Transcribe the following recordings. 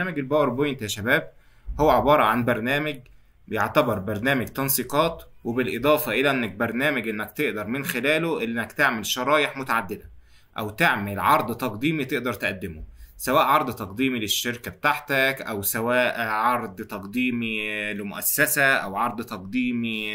برنامج الباوربوينت يا شباب هو عبارة عن برنامج بيعتبر برنامج تنسيقات وبالإضافة إلى إنك برنامج إنك تقدر من خلاله إنك تعمل شرايح متعددة أو تعمل عرض تقديمي تقدر تقدمه سواء عرض تقديمي للشركة بتاعتك أو سواء عرض تقديمي لمؤسسة أو عرض تقديمي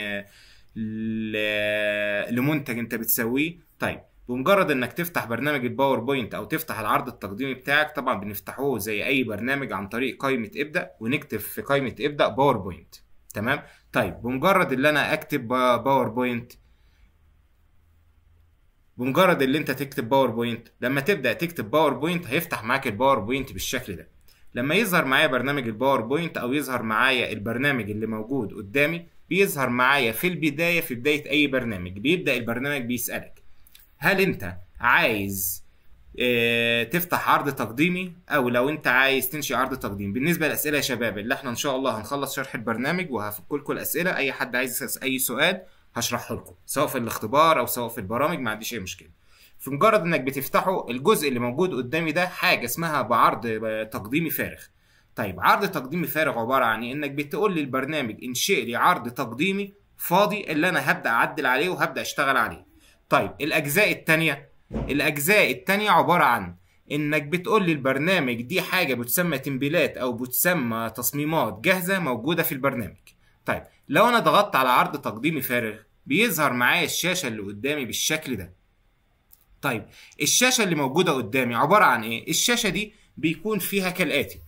لمنتج أنت بتسويه طيب بمجرد انك تفتح برنامج الباوربوينت او تفتح العرض التقديمي بتاعك طبعا بنفتحه زي اي برنامج عن طريق قائمه ابدا ونكتب في قائمه ابدا باوربوينت تمام طيب بمجرد ان انا اكتب باوربوينت بمجرد ان انت تكتب باوربوينت لما تبدا تكتب باوربوينت هيفتح معاك الباوربوينت بالشكل ده لما يظهر معايا برنامج الباوربوينت او يظهر معايا البرنامج اللي موجود قدامي بيظهر معايا في البدايه في بدايه اي برنامج بيبدا البرنامج بيسالك هل انت عايز آه، تفتح عرض تقديمي او لو انت عايز تنشئ عرض تقديم بالنسبه للاسئله يا شباب اللي احنا ان شاء الله هنخلص شرح البرنامج وهفك لكم الاسئله اي حد عايز اي سؤال هشرحه لكم سواء في الاختبار او سواء في البرامج ما عنديش اي مشكله في مجرد انك بتفتحه الجزء اللي موجود قدامي ده حاجه اسمها بعرض آه، تقديمي فارغ طيب عرض تقديمي فارغ عباره عن إيه؟ انك بتقول للبرنامج انشئ لي عرض تقديمي فاضي اللي انا هبدا اعدل عليه وهبدا اشتغل عليه طيب الاجزاء الثانيه الاجزاء الثانيه عباره عن انك بتقول لي البرنامج دي حاجه بتسمى تمبيلات او بتسمى تصميمات جاهزه موجوده في البرنامج طيب لو انا ضغطت على عرض تقديمي فارغ بيظهر معايا الشاشه اللي قدامي بالشكل ده طيب الشاشه اللي موجوده قدامي عباره عن ايه الشاشه دي بيكون فيها كالاتي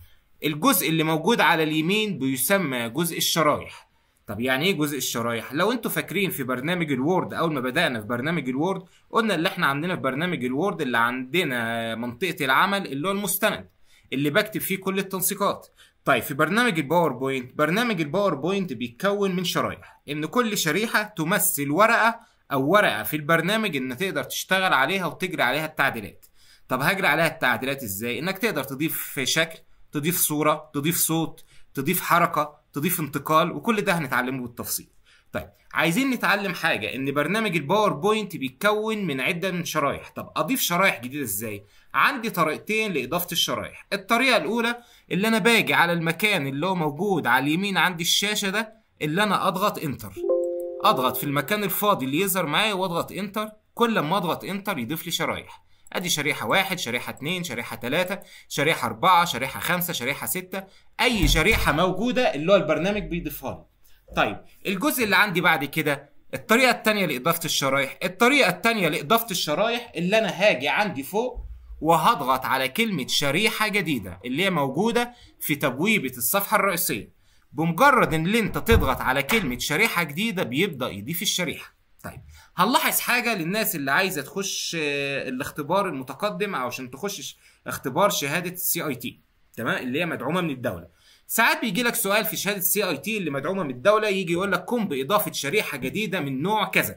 الجزء اللي موجود على اليمين بيسمى جزء الشرايح طب يعني ايه جزء الشرايح لو انتوا فاكرين في برنامج الوورد اول ما بدانا في برنامج الوورد قلنا اللي احنا عندنا في برنامج الوورد اللي عندنا منطقه العمل اللي هو المستند اللي بكتب فيه كل التنسيقات طيب في برنامج الباوربوينت برنامج الباوربوينت بيتكون من شرايح ان كل شريحه تمثل ورقه او ورقه في البرنامج ان تقدر تشتغل عليها وتجري عليها التعديلات طب هجري عليها التعديلات ازاي انك تقدر تضيف شكل تضيف صوره تضيف صوت تضيف حركه تضيف انتقال وكل ده هنتعلمه بالتفصيل طيب عايزين نتعلم حاجة ان برنامج الباوربوينت بيتكون من عدة من شرايح طب اضيف شرايح جديدة ازاي عندي طريقتين لاضافة الشرايح الطريقة الاولى اللي انا باجي على المكان اللي هو موجود على اليمين عندي الشاشة ده اللي انا اضغط انتر اضغط في المكان الفاضي اللي يظهر معايا واضغط انتر كل ما اضغط انتر يضيف لي شرايح ادي شريحه واحد شريحه اتنين شريحه تلاته شريحه اربعه شريحه خمسه شريحه سته اي شريحه موجوده اللي هو البرنامج بيضيفها لي طيب الجزء اللي عندي بعد كده الطريقه الثانيه لاضافه الشرايح الطريقه الثانيه لاضافه الشرايح اللي انا هاجي عندي فوق وهضغط على كلمه شريحه جديده اللي هي موجوده في تبويبه الصفحه الرئيسيه بمجرد ان انت تضغط على كلمه شريحه جديده بيبدا يضيف الشريحه هنلاحظ حاجه للناس اللي عايزه تخش آه، الاختبار المتقدم او عشان تخش اختبار شهاده السي اي تي تمام اللي هي مدعومه من الدوله ساعات بيجي لك سؤال في شهاده السي اي تي اللي مدعومه من الدوله يجي يقول لك قم باضافه شريحه جديده من نوع كذا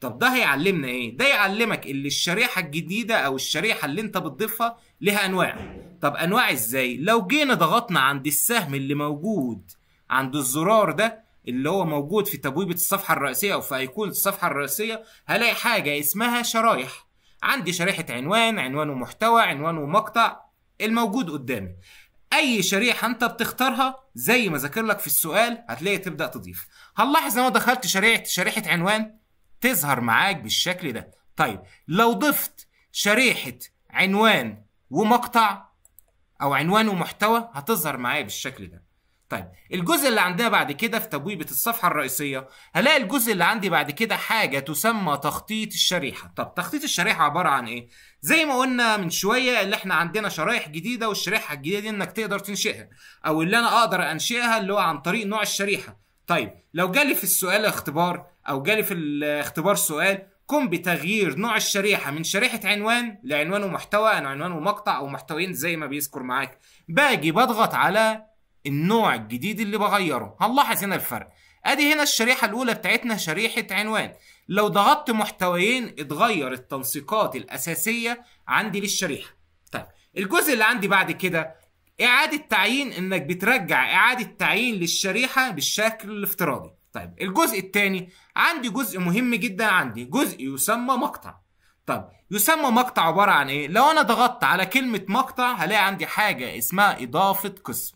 طب ده هيعلمنا ايه ده يعلمك ان الشريحه الجديده او الشريحه اللي انت بتضيفها لها انواع طب انواع ازاي لو جينا ضغطنا عند السهم اللي موجود عند الزرار ده اللي هو موجود في تبويبه الصفحه الرئيسيه او في ايقونه الصفحه الرئيسيه هلاقي حاجه اسمها شرايح عندي شريحه عنوان عنوان ومحتوى عنوان ومقطع الموجود قدامي اي شريحه انت بتختارها زي ما ذاكر لك في السؤال هتلاقي تبدا تضيف هنلاحظ لو دخلت شريحه شريحه عنوان تظهر معاك بالشكل ده طيب لو ضفت شريحه عنوان ومقطع او عنوان ومحتوى هتظهر معايا بالشكل ده طيب الجزء اللي عندنا بعد كده في تبويبة الصفحة الرئيسية هلاقي الجزء اللي عندي بعد كده حاجة تسمى تخطيط الشريحة طب تخطيط الشريحة عبارة عن ايه؟ زي ما قلنا من شوية اللي احنا عندنا شرايح جديدة والشريحة الجديدة دي انك تقدر تنشئها او اللي انا اقدر انشئها اللي هو عن طريق نوع الشريحة طيب لو جالي في السؤال اختبار او جالي في الاختبار سؤال قم بتغيير نوع الشريحة من شريحة عنوان لعنوان ومحتوى أو عنوان ومقطع أو محتويين زي ما بيذكر معاك باجي بضغط على النوع الجديد اللي بغيره هنلاحظ هنا الفرق ادي هنا الشريحه الاولى بتاعتنا شريحه عنوان لو ضغطت محتويين اتغير التنسيقات الاساسيه عندي للشريحه طيب الجزء اللي عندي بعد كده اعاده تعيين انك بترجع اعاده تعيين للشريحه بالشكل الافتراضي طيب الجزء الثاني عندي جزء مهم جدا عندي جزء يسمى مقطع طب يسمى مقطع عباره عن ايه لو انا ضغطت على كلمه مقطع هلاقي عندي حاجه اسمها اضافه قسم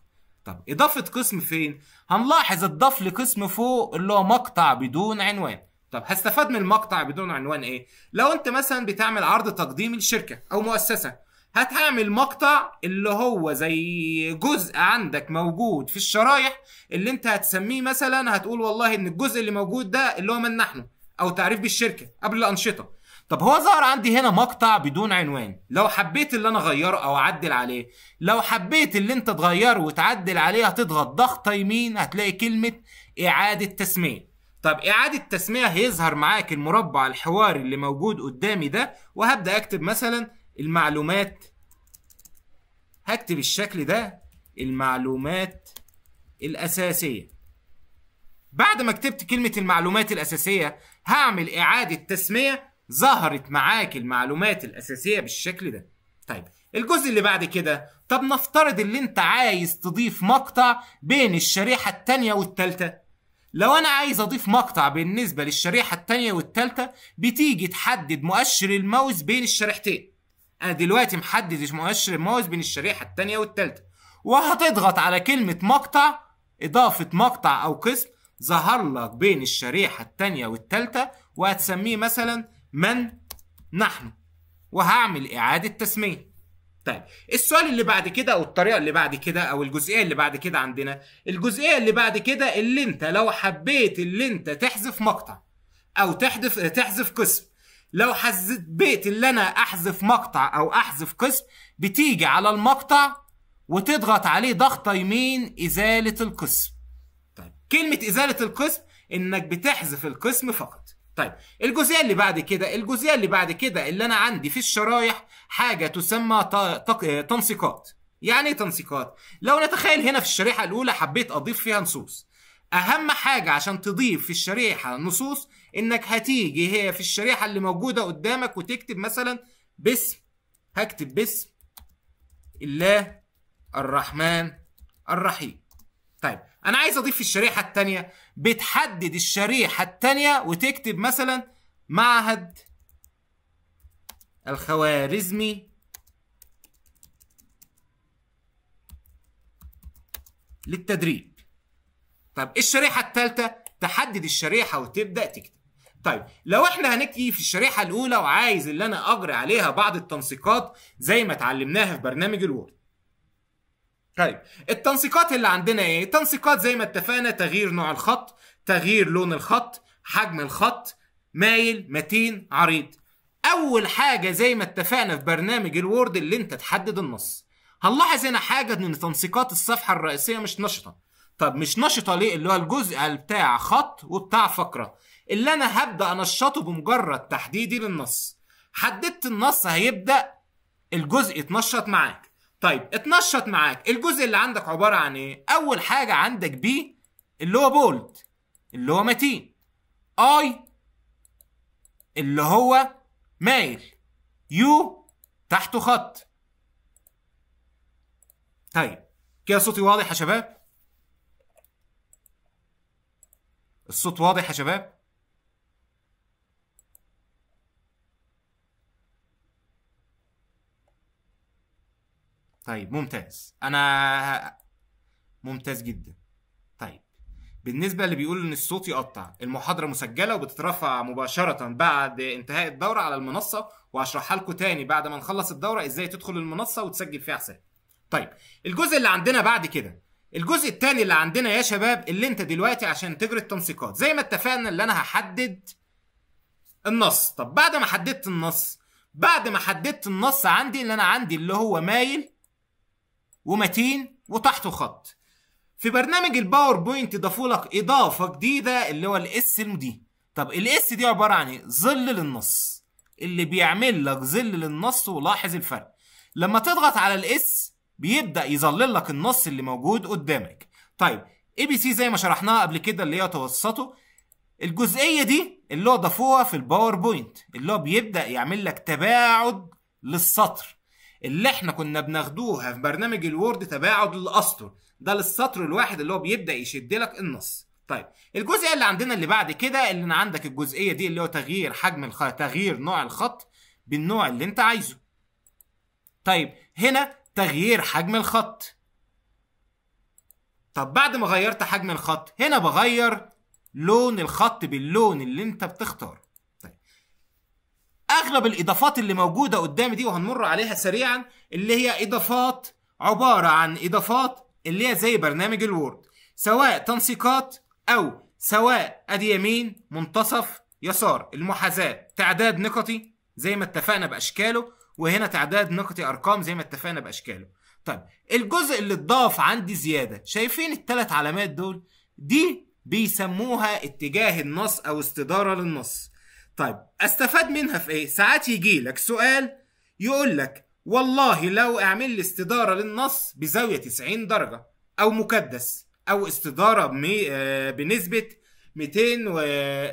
طب اضافه قسم فين هنلاحظ اضاف لقسم فوق اللي هو مقطع بدون عنوان طب هستفاد من المقطع بدون عنوان ايه لو انت مثلا بتعمل عرض تقديمي لشركه او مؤسسه هتعمل مقطع اللي هو زي جزء عندك موجود في الشرايح اللي انت هتسميه مثلا هتقول والله ان الجزء اللي موجود ده اللي هو من نحن او تعريف بالشركه قبل الانشطه طب هو ظهر عندي هنا مقطع بدون عنوان لو حبيت اللي انا اغيره او اعدل عليه لو حبيت اللي انت تغيره وتعدل عليه هتضغط ضغطه يمين هتلاقي كلمه اعاده تسميه طب إعادة تسمية هيظهر معاك المربع الحواري اللي موجود قدامي ده وهبدأ أكتب مثلا المعلومات هكتب الشكل ده المعلومات الأساسية بعد ما كتبت كلمة المعلومات الأساسية هعمل إعادة تسمية ظهرت معاك المعلومات الاساسيه بالشكل ده طيب الجزء اللي بعد كده طب نفترض ان انت عايز تضيف مقطع بين الشريحه الثانيه والثالثه لو انا عايز اضيف مقطع بالنسبه للشريحه الثانيه والثالثه بتيجي تحدد مؤشر الماوس بين الشريحتين انا دلوقتي محدد مؤشر الماوس بين الشريحه الثانيه والثالثه وهتضغط على كلمه مقطع اضافه مقطع او قسم ظهر لك بين الشريحه الثانيه والثالثه وهتسميه مثلا من نحن وهعمل إعادة تسمية طيب السؤال اللي بعد كده او الطريقه اللي بعد كده او الجزئيه اللي بعد كده عندنا الجزئيه اللي بعد كده اللي انت لو حبيت اللي انت تحذف مقطع او تحذف تحذف قسم لو حبيت اللي انا احذف مقطع او احذف قسم بتيجي على المقطع وتضغط عليه ضغطه يمين ازاله القسم طيب كلمه ازاله القسم انك بتحذف القسم فقط طيب الجزئيه اللي بعد كده الجزئيه اللي بعد كده اللي انا عندي في الشرايح حاجه تسمى تنسيقات يعني ايه تنسيقات لو نتخيل هنا في الشريحه الاولى حبيت اضيف فيها نصوص اهم حاجه عشان تضيف في الشريحه نصوص انك هتيجي هي في الشريحه اللي موجوده قدامك وتكتب مثلا باسم هكتب باسم الله الرحمن الرحيم طيب انا عايز اضيف الشريحه التانية بتحدد الشريحه التانية وتكتب مثلا معهد الخوارزمي للتدريب طب ايه الشريحه الثالثه تحدد الشريحه وتبدا تكتب طيب لو احنا هنيجي في الشريحه الاولى وعايز اللي انا اجري عليها بعض التنسيقات زي ما اتعلمناها في برنامج الوورد طيب التنسيقات اللي عندنا ايه؟ تنسيقات زي ما اتفقنا تغيير نوع الخط، تغيير لون الخط، حجم الخط، مايل، متين، عريض. اول حاجه زي ما اتفقنا في برنامج الوورد اللي انت تحدد النص. هنلاحظ هنا حاجه ان تنسيقات الصفحه الرئيسيه مش نشطه. طب مش نشطه ليه؟ اللي هو الجزء بتاع خط وبتاع فقره، اللي انا هبدا انشطه بمجرد تحديدي للنص. حددت النص هيبدا الجزء يتنشط معاك. طيب اتنشط معاك الجزء اللي عندك عباره عن ايه اول حاجه عندك بي اللي هو بولد اللي هو متين اي اللي هو مايل يو تحته خط طيب كده صوتي واضح يا شباب الصوت واضح يا شباب طيب ممتاز انا ممتاز جدا طيب بالنسبه اللي بيقول ان الصوت يقطع المحاضره مسجله وبتترفع مباشره بعد انتهاء الدوره على المنصه وهشرحها لكم تاني بعد ما نخلص الدوره ازاي تدخل المنصه وتسجل فيها حساب طيب الجزء اللي عندنا بعد كده الجزء الثاني اللي عندنا يا شباب اللي انت دلوقتي عشان تجري التنسيقات زي ما اتفقنا اللي انا هحدد النص طب بعد ما حددت النص بعد ما حددت النص عندي اللي انا عندي اللي هو مايل ومتين وتحته خط في برنامج الباوربوينت ضافوا لك اضافه جديده اللي هو الاس دي طب الاس دي عباره عن ايه ظل للنص اللي بيعمل لك ظل للنص ولاحظ الفرق لما تضغط على الاس بيبدا يظلل لك النص اللي موجود قدامك طيب اي بي سي زي ما شرحناها قبل كده اللي هي توسطه الجزئيه دي اللي هو ضافوها في الباوربوينت اللي هو بيبدا يعمل لك تباعد للسطر اللي احنا كنا بناخدوها في برنامج الوورد تباعد الاسطر ده للسطر الواحد اللي هو بيبدا يشد لك النص طيب الجزئيه اللي عندنا اللي بعد كده اللي عندك الجزئيه دي اللي هو تغيير حجم الخ... تغيير نوع الخط بالنوع اللي انت عايزه طيب هنا تغيير حجم الخط طب بعد ما غيرت حجم الخط هنا بغير لون الخط باللون اللي انت بتختاره اغلب الاضافات اللي موجوده قدامي دي وهنمر عليها سريعا اللي هي اضافات عباره عن اضافات اللي هي زي برنامج الوورد سواء تنسيقات او سواء ادي يمين منتصف يسار المحاذاه تعداد نقطي زي ما اتفقنا باشكاله وهنا تعداد نقطي ارقام زي ما اتفقنا باشكاله طيب الجزء اللي اتضاف عندي زياده شايفين الثلاث علامات دول دي بيسموها اتجاه النص او استداره للنص طيب استفاد منها في ايه ساعات يجي لك سؤال يقول لك والله لو اعمل لي استداره للنص بزاويه 90 درجه او مكدس او استداره آه، بنسبه 200 و...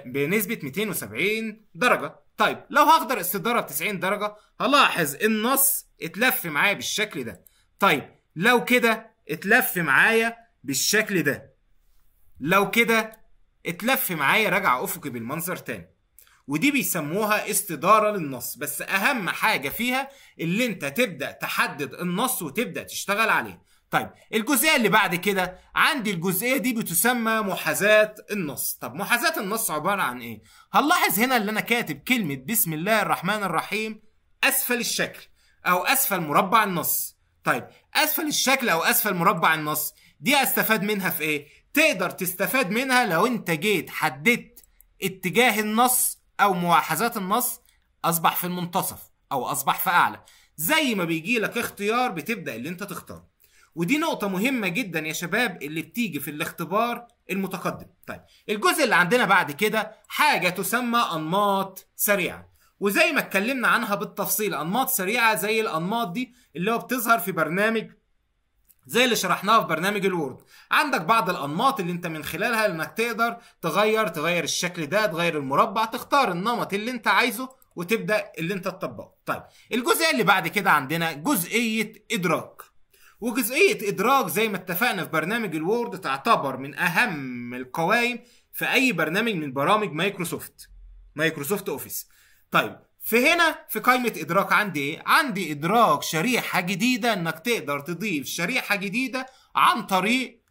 بنسبه 270 درجه طيب لو هقدر استداره ب 90 درجه هلاحظ النص اتلف معايا بالشكل ده طيب لو كده اتلف معايا بالشكل ده لو كده اتلف معايا رجع افقي بالمنظر تاني ودي بيسموها استدارة للنص بس أهم حاجة فيها اللي أنت تبدأ تحدد النص وتبدأ تشتغل عليه طيب الجزئية اللي بعد كده عندي الجزئية دي بتسمى محاذاة النص طب محاذاة النص عبارة عن إيه؟ هنلاحظ هنا اللي أنا كاتب كلمة بسم الله الرحمن الرحيم أسفل الشكل أو أسفل مربع النص طيب أسفل الشكل أو أسفل مربع النص دي أستفاد منها في إيه؟ تقدر تستفاد منها لو أنت جيت حددت اتجاه النص او مواحذات النص اصبح في المنتصف او اصبح في اعلى زي ما بيجي لك اختيار بتبدا اللي انت تختاره ودي نقطة مهمة جدا يا شباب اللي بتيجي في الاختبار المتقدم. طيب الجزء اللي عندنا بعد كده حاجة تسمى أنماط سريعة. وزي ما اتكلمنا عنها بالتفصيل أنماط سريعة زي الأنماط دي اللي هو بتظهر في برنامج زي اللي شرحناها في برنامج الوورد عندك بعض الانماط اللي انت من خلالها انك تقدر تغير تغير الشكل ده تغير المربع تختار النمط اللي انت عايزه وتبدا اللي انت تطبقه طيب الجزئيه اللي بعد كده عندنا جزئيه ادراك وجزئيه ادراك زي ما اتفقنا في برنامج الوورد تعتبر من اهم القوائم في اي برنامج من برامج مايكروسوفت مايكروسوفت اوفيس طيب فهنا في قائمة إدراك عندي إيه؟ عندي إدراك شريحة جديدة إنك تقدر تضيف شريحة جديدة عن طريق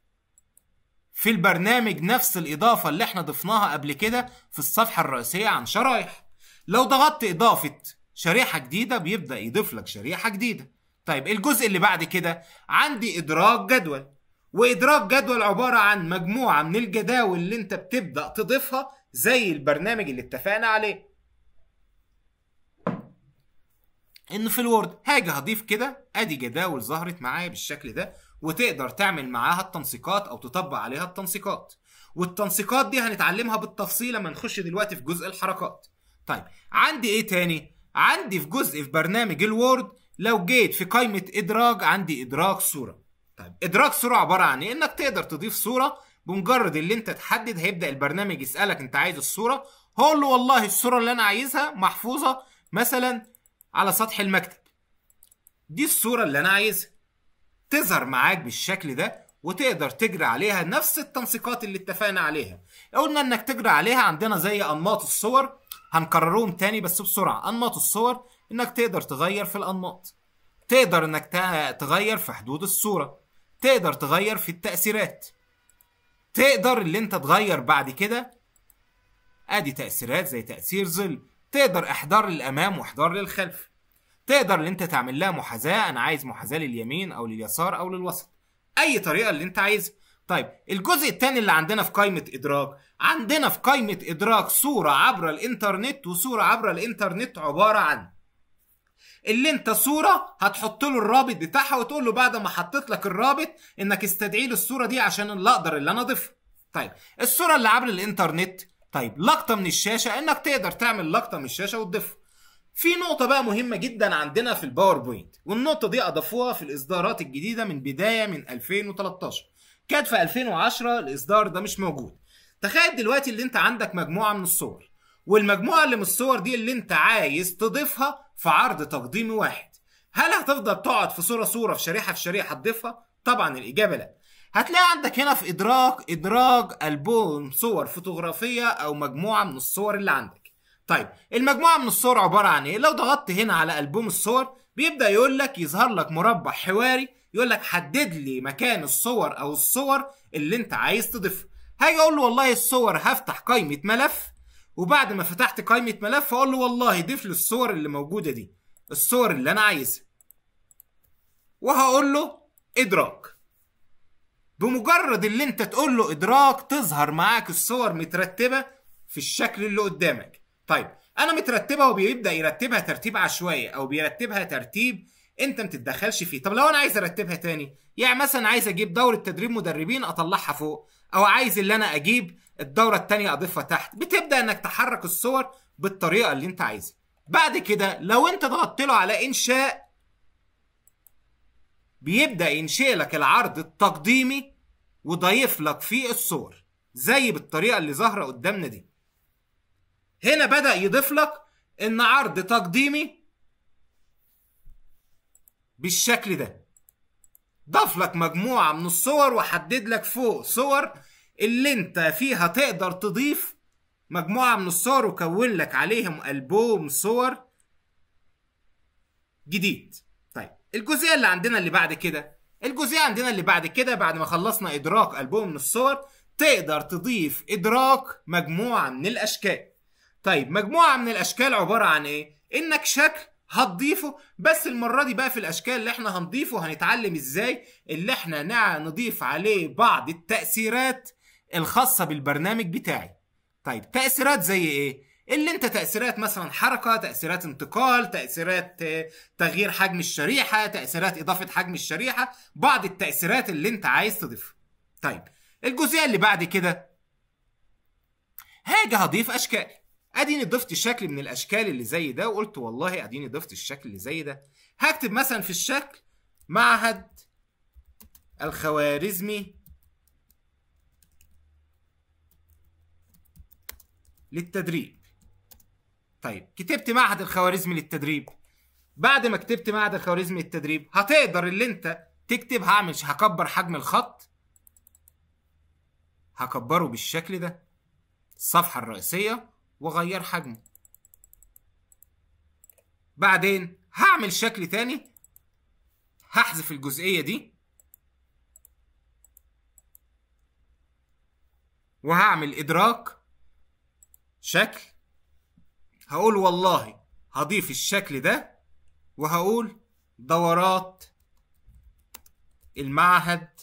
في البرنامج نفس الإضافة اللي إحنا ضفناها قبل كده في الصفحة الرئيسية عن شرايح لو ضغطت إضافة شريحة جديدة بيبدأ يضيف لك شريحة جديدة طيب الجزء اللي بعد كده عندي إدراك جدول وإدراك جدول عبارة عن مجموعة من الجداول اللي أنت بتبدأ تضيفها زي البرنامج اللي اتفقنا عليه ان في الوورد هاجي هضيف كده ادي جداول ظهرت معايا بالشكل ده وتقدر تعمل معاها التنسيقات او تطبق عليها التنسيقات والتنسيقات دي هنتعلمها بالتفصيل لما نخش دلوقتي في جزء الحركات طيب عندي ايه تاني عندي في جزء في برنامج الوورد لو جيت في قائمه ادراج عندي ادراج صوره طيب ادراج صوره عباره عن ايه انك تقدر تضيف صوره بمجرد اللي انت تحدد هيبدا البرنامج يسالك انت عايز الصوره هقول له والله الصوره اللي انا عايزها محفوظه مثلا على سطح المكتب دي الصورة اللي أنا عايزها تظهر معاك بالشكل ده وتقدر تجري عليها نفس التنسيقات اللي اتفقنا عليها قلنا انك تجري عليها عندنا زي انماط الصور هنكررهم تاني بس بسرعة انماط الصور انك تقدر تغير في الانماط تقدر انك تغير في حدود الصورة تقدر تغير في التأثيرات تقدر اللي انت تغير بعد كده ادي تأثيرات زي تأثير ظل تقدر احضار للامام واحضار للخلف تقدر ان انت تعمل لها محاذاه انا عايز محاذاه لليمين او لليسار او للوسط اي طريقه اللي انت عايزها طيب الجزء الثاني اللي عندنا في قائمه ادراك عندنا في قائمه ادراك صوره عبر الانترنت وصوره عبر الانترنت عباره عن اللي انت صوره هتحط له الرابط بتاعها وتقول له بعد ما حطيت لك الرابط انك استدعي لي الصوره دي عشان اللي اقدر اللي انا اضيفها طيب الصوره اللي عبر الانترنت طيب لقطه من الشاشه انك تقدر تعمل لقطه من الشاشه وتضيفها في نقطة بقى مهمة جدا عندنا في الباوربوينت والنقطة دي أضافوها في الإصدارات الجديدة من بداية من 2013 كانت في 2010 الإصدار ده مش موجود تخيل دلوقتي اللي انت عندك مجموعة من الصور والمجموعة اللي من الصور دي اللي انت عايز تضيفها في عرض تقديمي واحد هل هتفضل تقعد في صورة صورة في شريحة في شريحة تضيفها؟ طبعا الإجابة لا هتلاقي عندك هنا في ادراج ادراج البوم صور فوتوغرافيه او مجموعه من الصور اللي عندك طيب المجموعه من الصور عباره عن ايه لو ضغطت هنا على البوم الصور بيبدا يقول لك يظهر لك مربع حواري يقول لك حدد لي مكان الصور او الصور اللي انت عايز تضيفها هاجي اقول له والله الصور هفتح قائمه ملف وبعد ما فتحت قائمه ملف اقول له والله ضيف لي الصور اللي موجوده دي الصور اللي انا عايزها وهقول له ادراك بمجرد اللي انت تقول له ادراك تظهر معاك الصور مترتبه في الشكل اللي قدامك طيب انا مترتبه وبيبدا يرتبها ترتيب عشوائي او بيرتبها ترتيب انت ما تتدخلش فيه طب لو انا عايز ارتبها تاني يعني مثلا عايز اجيب دوره تدريب مدربين اطلعها فوق او عايز اللي انا اجيب الدوره الثانيه اضيفها تحت بتبدا انك تحرك الصور بالطريقه اللي انت عايزها بعد كده لو انت ضغطت له على انشاء بيبدأ ينشئ لك العرض التقديمي وضيف لك فيه الصور زي بالطريقة اللي ظاهرة قدامنا دي هنا بدأ يضيف لك إن عرض تقديمي بالشكل ده ضاف لك مجموعة من الصور وحدد لك فوق صور اللي انت فيها تقدر تضيف مجموعة من الصور وكون لك عليهم ألبوم صور جديد الجزئيه اللي عندنا اللي بعد كده الجزئيه عندنا اللي بعد كده بعد ما خلصنا ادراك البوم من الصور تقدر تضيف ادراك مجموعه من الاشكال طيب مجموعه من الاشكال عباره عن ايه انك شكل هتضيفه بس المره دي بقى في الاشكال اللي احنا هنضيفه هنتعلم ازاي اللي احنا نضيف عليه بعض التاثيرات الخاصه بالبرنامج بتاعي طيب تاثيرات زي ايه اللي انت تاثيرات مثلا حركه تاثيرات انتقال تاثيرات آه، تغيير حجم الشريحه تاثيرات اضافه حجم الشريحه بعض التاثيرات اللي انت عايز تضيفها طيب الجزئيه اللي بعد كده هاجي هضيف اشكال اديني ضفت شكل من الاشكال اللي زي ده وقلت والله اديني ضفت الشكل اللي زي ده هكتب مثلا في الشكل معهد الخوارزمي للتدريب طيب كتبت معهد الخوارزمي للتدريب بعد ما كتبت معهد الخوارزمي للتدريب هتقدر اللي انت تكتب هعمل هكبر حجم الخط هكبره بالشكل ده الصفحة الرئيسية وغير حجمه بعدين هعمل شكل تاني هحذف الجزئية دي وهعمل إدراك شكل هقول والله هضيف الشكل ده وهقول دورات المعهد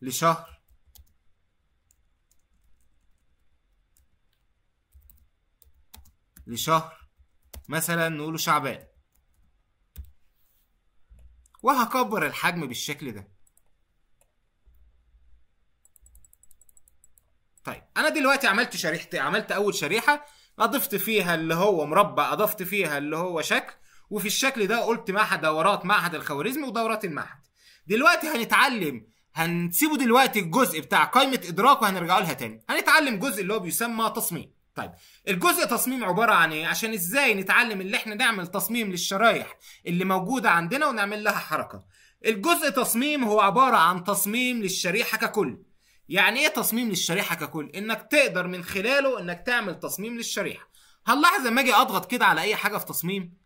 لشهر لشهر مثلا نقوله شعبان وهكبر الحجم بالشكل ده طيب انا دلوقتي عملت شريحتي عملت اول شريحه اضفت فيها اللي هو مربع اضفت فيها اللي هو شكل وفي الشكل ده قلت معهد دورات معهد الخوارزمي ودورات المعهد دلوقتي هنتعلم هنسيبه دلوقتي الجزء بتاع قائمه ادراك وهنرجع لها تاني هنتعلم جزء اللي هو بيسمى تصميم طيب الجزء تصميم عباره عن ايه عشان ازاي نتعلم اللي احنا نعمل تصميم للشرايح اللي موجوده عندنا ونعمل لها حركه الجزء تصميم هو عباره عن تصميم للشريحه ككل يعني ايه تصميم للشريحه ككل انك تقدر من خلاله انك تعمل تصميم للشريحه هنلاحظ لما اجي اضغط كده على اي حاجه في تصميم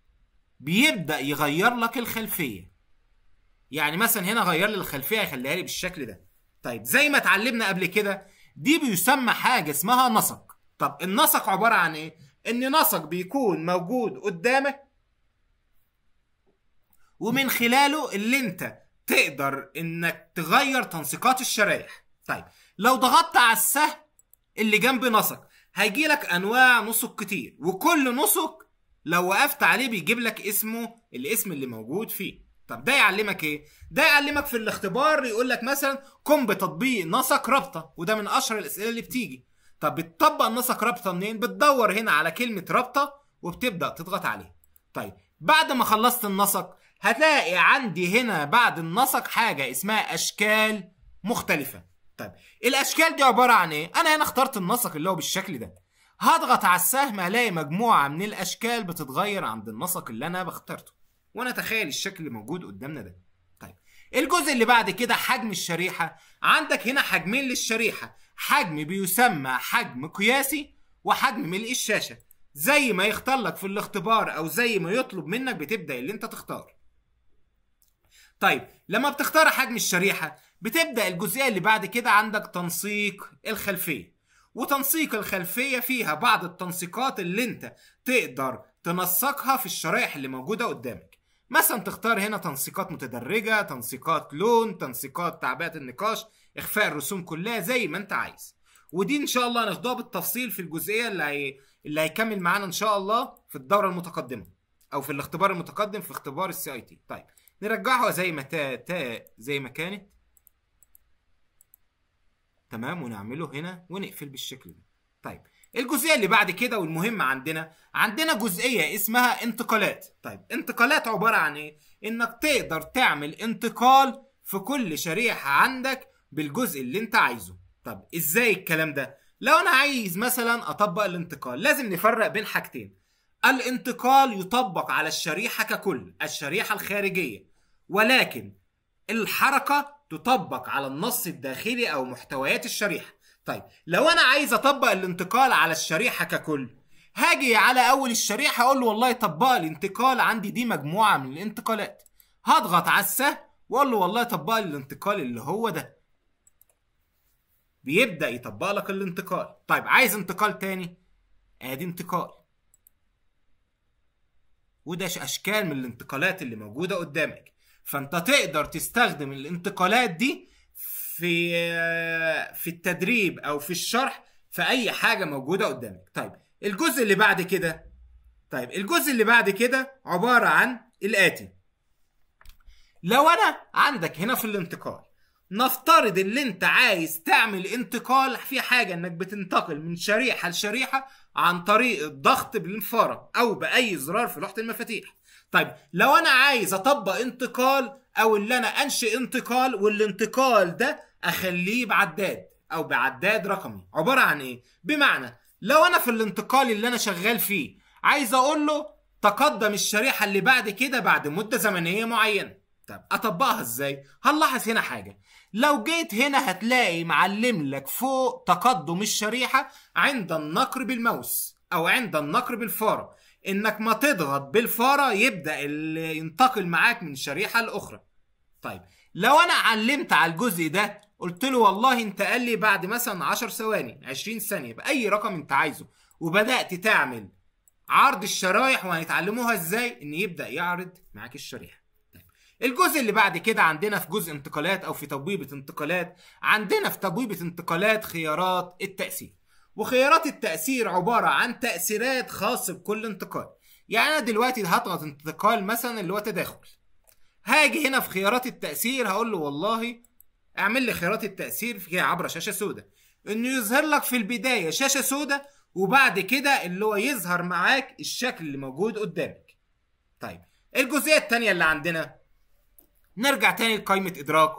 بيبدا يغير لك الخلفيه يعني مثلا هنا غير لي الخلفيه هيخليها لي بالشكل ده طيب زي ما اتعلمنا قبل كده دي بيسمى حاجه اسمها نسق طب النسق عباره عن ايه ان نسق بيكون موجود قدامك ومن خلاله اللي انت تقدر انك تغير تنسيقات الشرايح طيب لو ضغطت على السهم اللي جنب نسق هيجي لك انواع نسق كتير وكل نسق لو وقفت عليه بيجيب لك اسمه الاسم اللي موجود فيه طب ده يعلمك ايه ده يعلمك في الاختبار يقول لك مثلا قم بتطبيق نسق رابطه وده من اشهر الاسئله اللي بتيجي طب بتطبق النسق رابطه منين بتدور هنا على كلمه رابطه وبتبدا تضغط عليه طيب بعد ما خلصت النسق هتلاقي عندي هنا بعد النسق حاجه اسمها اشكال مختلفه طيب الاشكال دي عباره عن ايه انا هنا اخترت النسق اللي هو بالشكل ده هضغط على السهم الاقي مجموعه من الاشكال بتتغير عند النسق اللي انا اخترته وانا اتخيل الشكل اللي موجود قدامنا ده طيب الجزء اللي بعد كده حجم الشريحه عندك هنا حجمين للشريحه حجم بيسمى حجم قياسي وحجم ملء الشاشه زي ما يختار لك في الاختبار او زي ما يطلب منك بتبدا اللي انت تختار طيب لما بتختار حجم الشريحه بتبدا الجزئيه اللي بعد كده عندك تنسيق الخلفيه وتنسيق الخلفيه فيها بعض التنسيقات اللي انت تقدر تنسقها في الشرائح اللي موجوده قدامك مثلا تختار هنا تنسيقات متدرجه تنسيقات لون تنسيقات تعبئه النقاش اخفاء الرسوم كلها زي ما انت عايز ودي ان شاء الله هناخدها بالتفصيل في الجزئيه اللي هي... اللي هيكمل معانا ان شاء الله في الدوره المتقدمه او في الاختبار المتقدم في اختبار السي اي تي طيب نرجعها زي ما تا... تا... زي ما كانت تمام ونعمله هنا ونقفل بالشكل ده طيب الجزئيه اللي بعد كده والمهمه عندنا عندنا جزئيه اسمها انتقالات طيب انتقالات عباره عن ايه انك تقدر تعمل انتقال في كل شريحه عندك بالجزء اللي انت عايزه طب ازاي الكلام ده لو انا عايز مثلا اطبق الانتقال لازم نفرق بين حاجتين الانتقال يطبق على الشريحه ككل الشريحه الخارجيه ولكن الحركه تطبق على النص الداخلي أو محتويات الشريحة طيب لو أنا عايز أطبق الانتقال على الشريحة ككل هاجي على أول الشريحة أقول له والله طبق الانتقال عندي دي مجموعة من الانتقالات هضغط على السه وأقول له والله طبق الانتقال اللي هو ده بيبدأ يطبق لك الانتقال طيب عايز انتقال تاني ادي انتقال وده اشكال من الانتقالات اللي موجوده قدامك فانت تقدر تستخدم الانتقالات دي في في التدريب او في الشرح في اي حاجه موجوده قدامك طيب الجزء اللي بعد كده طيب الجزء اللي بعد كده عباره عن الاتي لو انا عندك هنا في الانتقال نفترض ان انت عايز تعمل انتقال في حاجه انك بتنتقل من شريحه لشريحه عن طريق الضغط بالفاره او باي زرار في لوحه المفاتيح طيب لو انا عايز اطبق انتقال او اللي انا انشئ انتقال والانتقال ده اخليه بعداد او بعداد رقمي عباره عن ايه بمعنى لو انا في الانتقال اللي انا شغال فيه عايز اقول له تقدم الشريحه اللي بعد كده بعد مده زمنيه معينه طب اطبقها ازاي هنلاحظ هنا حاجه لو جيت هنا هتلاقي معلم لك فوق تقدم الشريحه عند النقر بالماوس او عند النقر بالفاره انك ما تضغط بالفاره يبدا اللي ينتقل معاك من شريحه لاخرى طيب لو انا علمت على الجزء ده قلت له والله انت قال لي بعد مثلا 10 ثواني 20 ثانيه باي رقم انت عايزه وبدات تعمل عرض الشرايح وهنتعلموها ازاي ان يبدا يعرض معاك الشريحه طيب، الجزء اللي بعد كده عندنا في جزء انتقالات او في تبويبه انتقالات عندنا في تبويبه انتقالات خيارات التاثير وخيارات التأثير عبارة عن تأثيرات خاصة بكل انتقال يعني أنا دلوقتي هضغط انتقال مثلا اللي هو تداخل هاجي هنا في خيارات التأثير هقول له والله اعمل لي خيارات التأثير في عبر شاشة سوداء إنه يظهر لك في البداية شاشة سوداء وبعد كده اللي هو يظهر معاك الشكل اللي موجود قدامك طيب الجزئية التانية اللي عندنا نرجع تاني لقائمة إدراك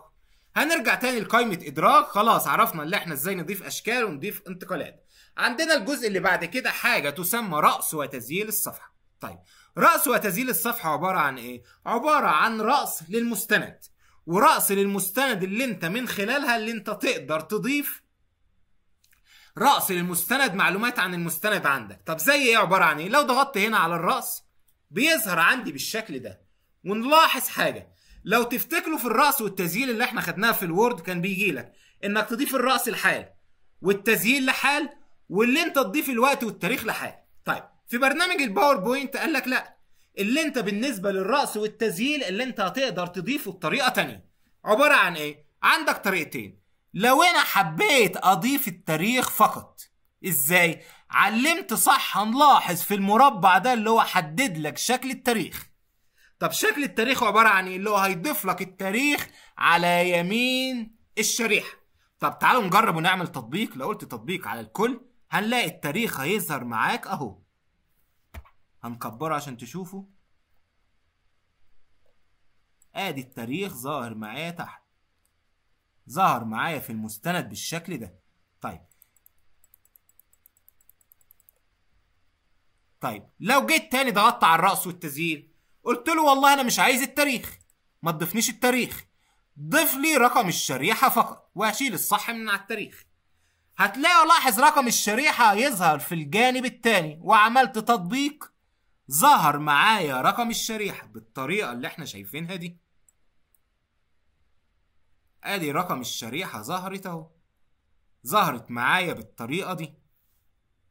هنرجع تاني لقائمة إدراك خلاص عرفنا اللي احنا ازاي نضيف أشكال ونضيف انتقالات عندنا الجزء اللي بعد كده حاجه تسمى رأس وتزييل الصفحه طيب رأس وتزييل الصفحه عباره عن ايه عباره عن رأس للمستند ورأس للمستند اللي انت من خلالها اللي انت تقدر تضيف رأس للمستند معلومات عن المستند عندك طب زي ايه عباره عن ايه لو ضغطت هنا على الرأس بيظهر عندي بالشكل ده ونلاحظ حاجه لو تفتكروا في الرأس والتزييل اللي احنا خدناها في الوورد كان بيجي لك انك تضيف الرأس لحال والتزييل لحال واللي انت تضيف الوقت والتاريخ لحاجه طيب في برنامج الباوربوينت قال لك لا اللي انت بالنسبه للرأس والتسجيل اللي انت هتقدر تضيفه بطريقه تانية عباره عن ايه عندك طريقتين لو انا حبيت اضيف التاريخ فقط ازاي علمت صح هنلاحظ في المربع ده اللي هو حدد لك شكل التاريخ طب شكل التاريخ عباره عن ايه اللي هو هيضيف لك التاريخ على يمين الشريحه طب تعالوا نجرب ونعمل تطبيق لو قلت تطبيق على الكل هنلاقي التاريخ هيظهر معاك اهو هنكبره عشان تشوفه ادي التاريخ ظاهر معايا تحت ظهر معايا في المستند بالشكل ده طيب طيب لو جيت تاني ضغطت على الرأس والتزيين قلت له والله انا مش عايز التاريخ ما تضيفنيش التاريخ ضيف لي رقم الشريحة فقط وهشيل الصح من على التاريخ هتلاقي لاحظ رقم الشريحة يظهر في الجانب التاني وعملت تطبيق ظهر معايا رقم الشريحة بالطريقة اللي احنا شايفينها دي ادي رقم الشريحة ظهرت اهو ظهرت معايا بالطريقة دي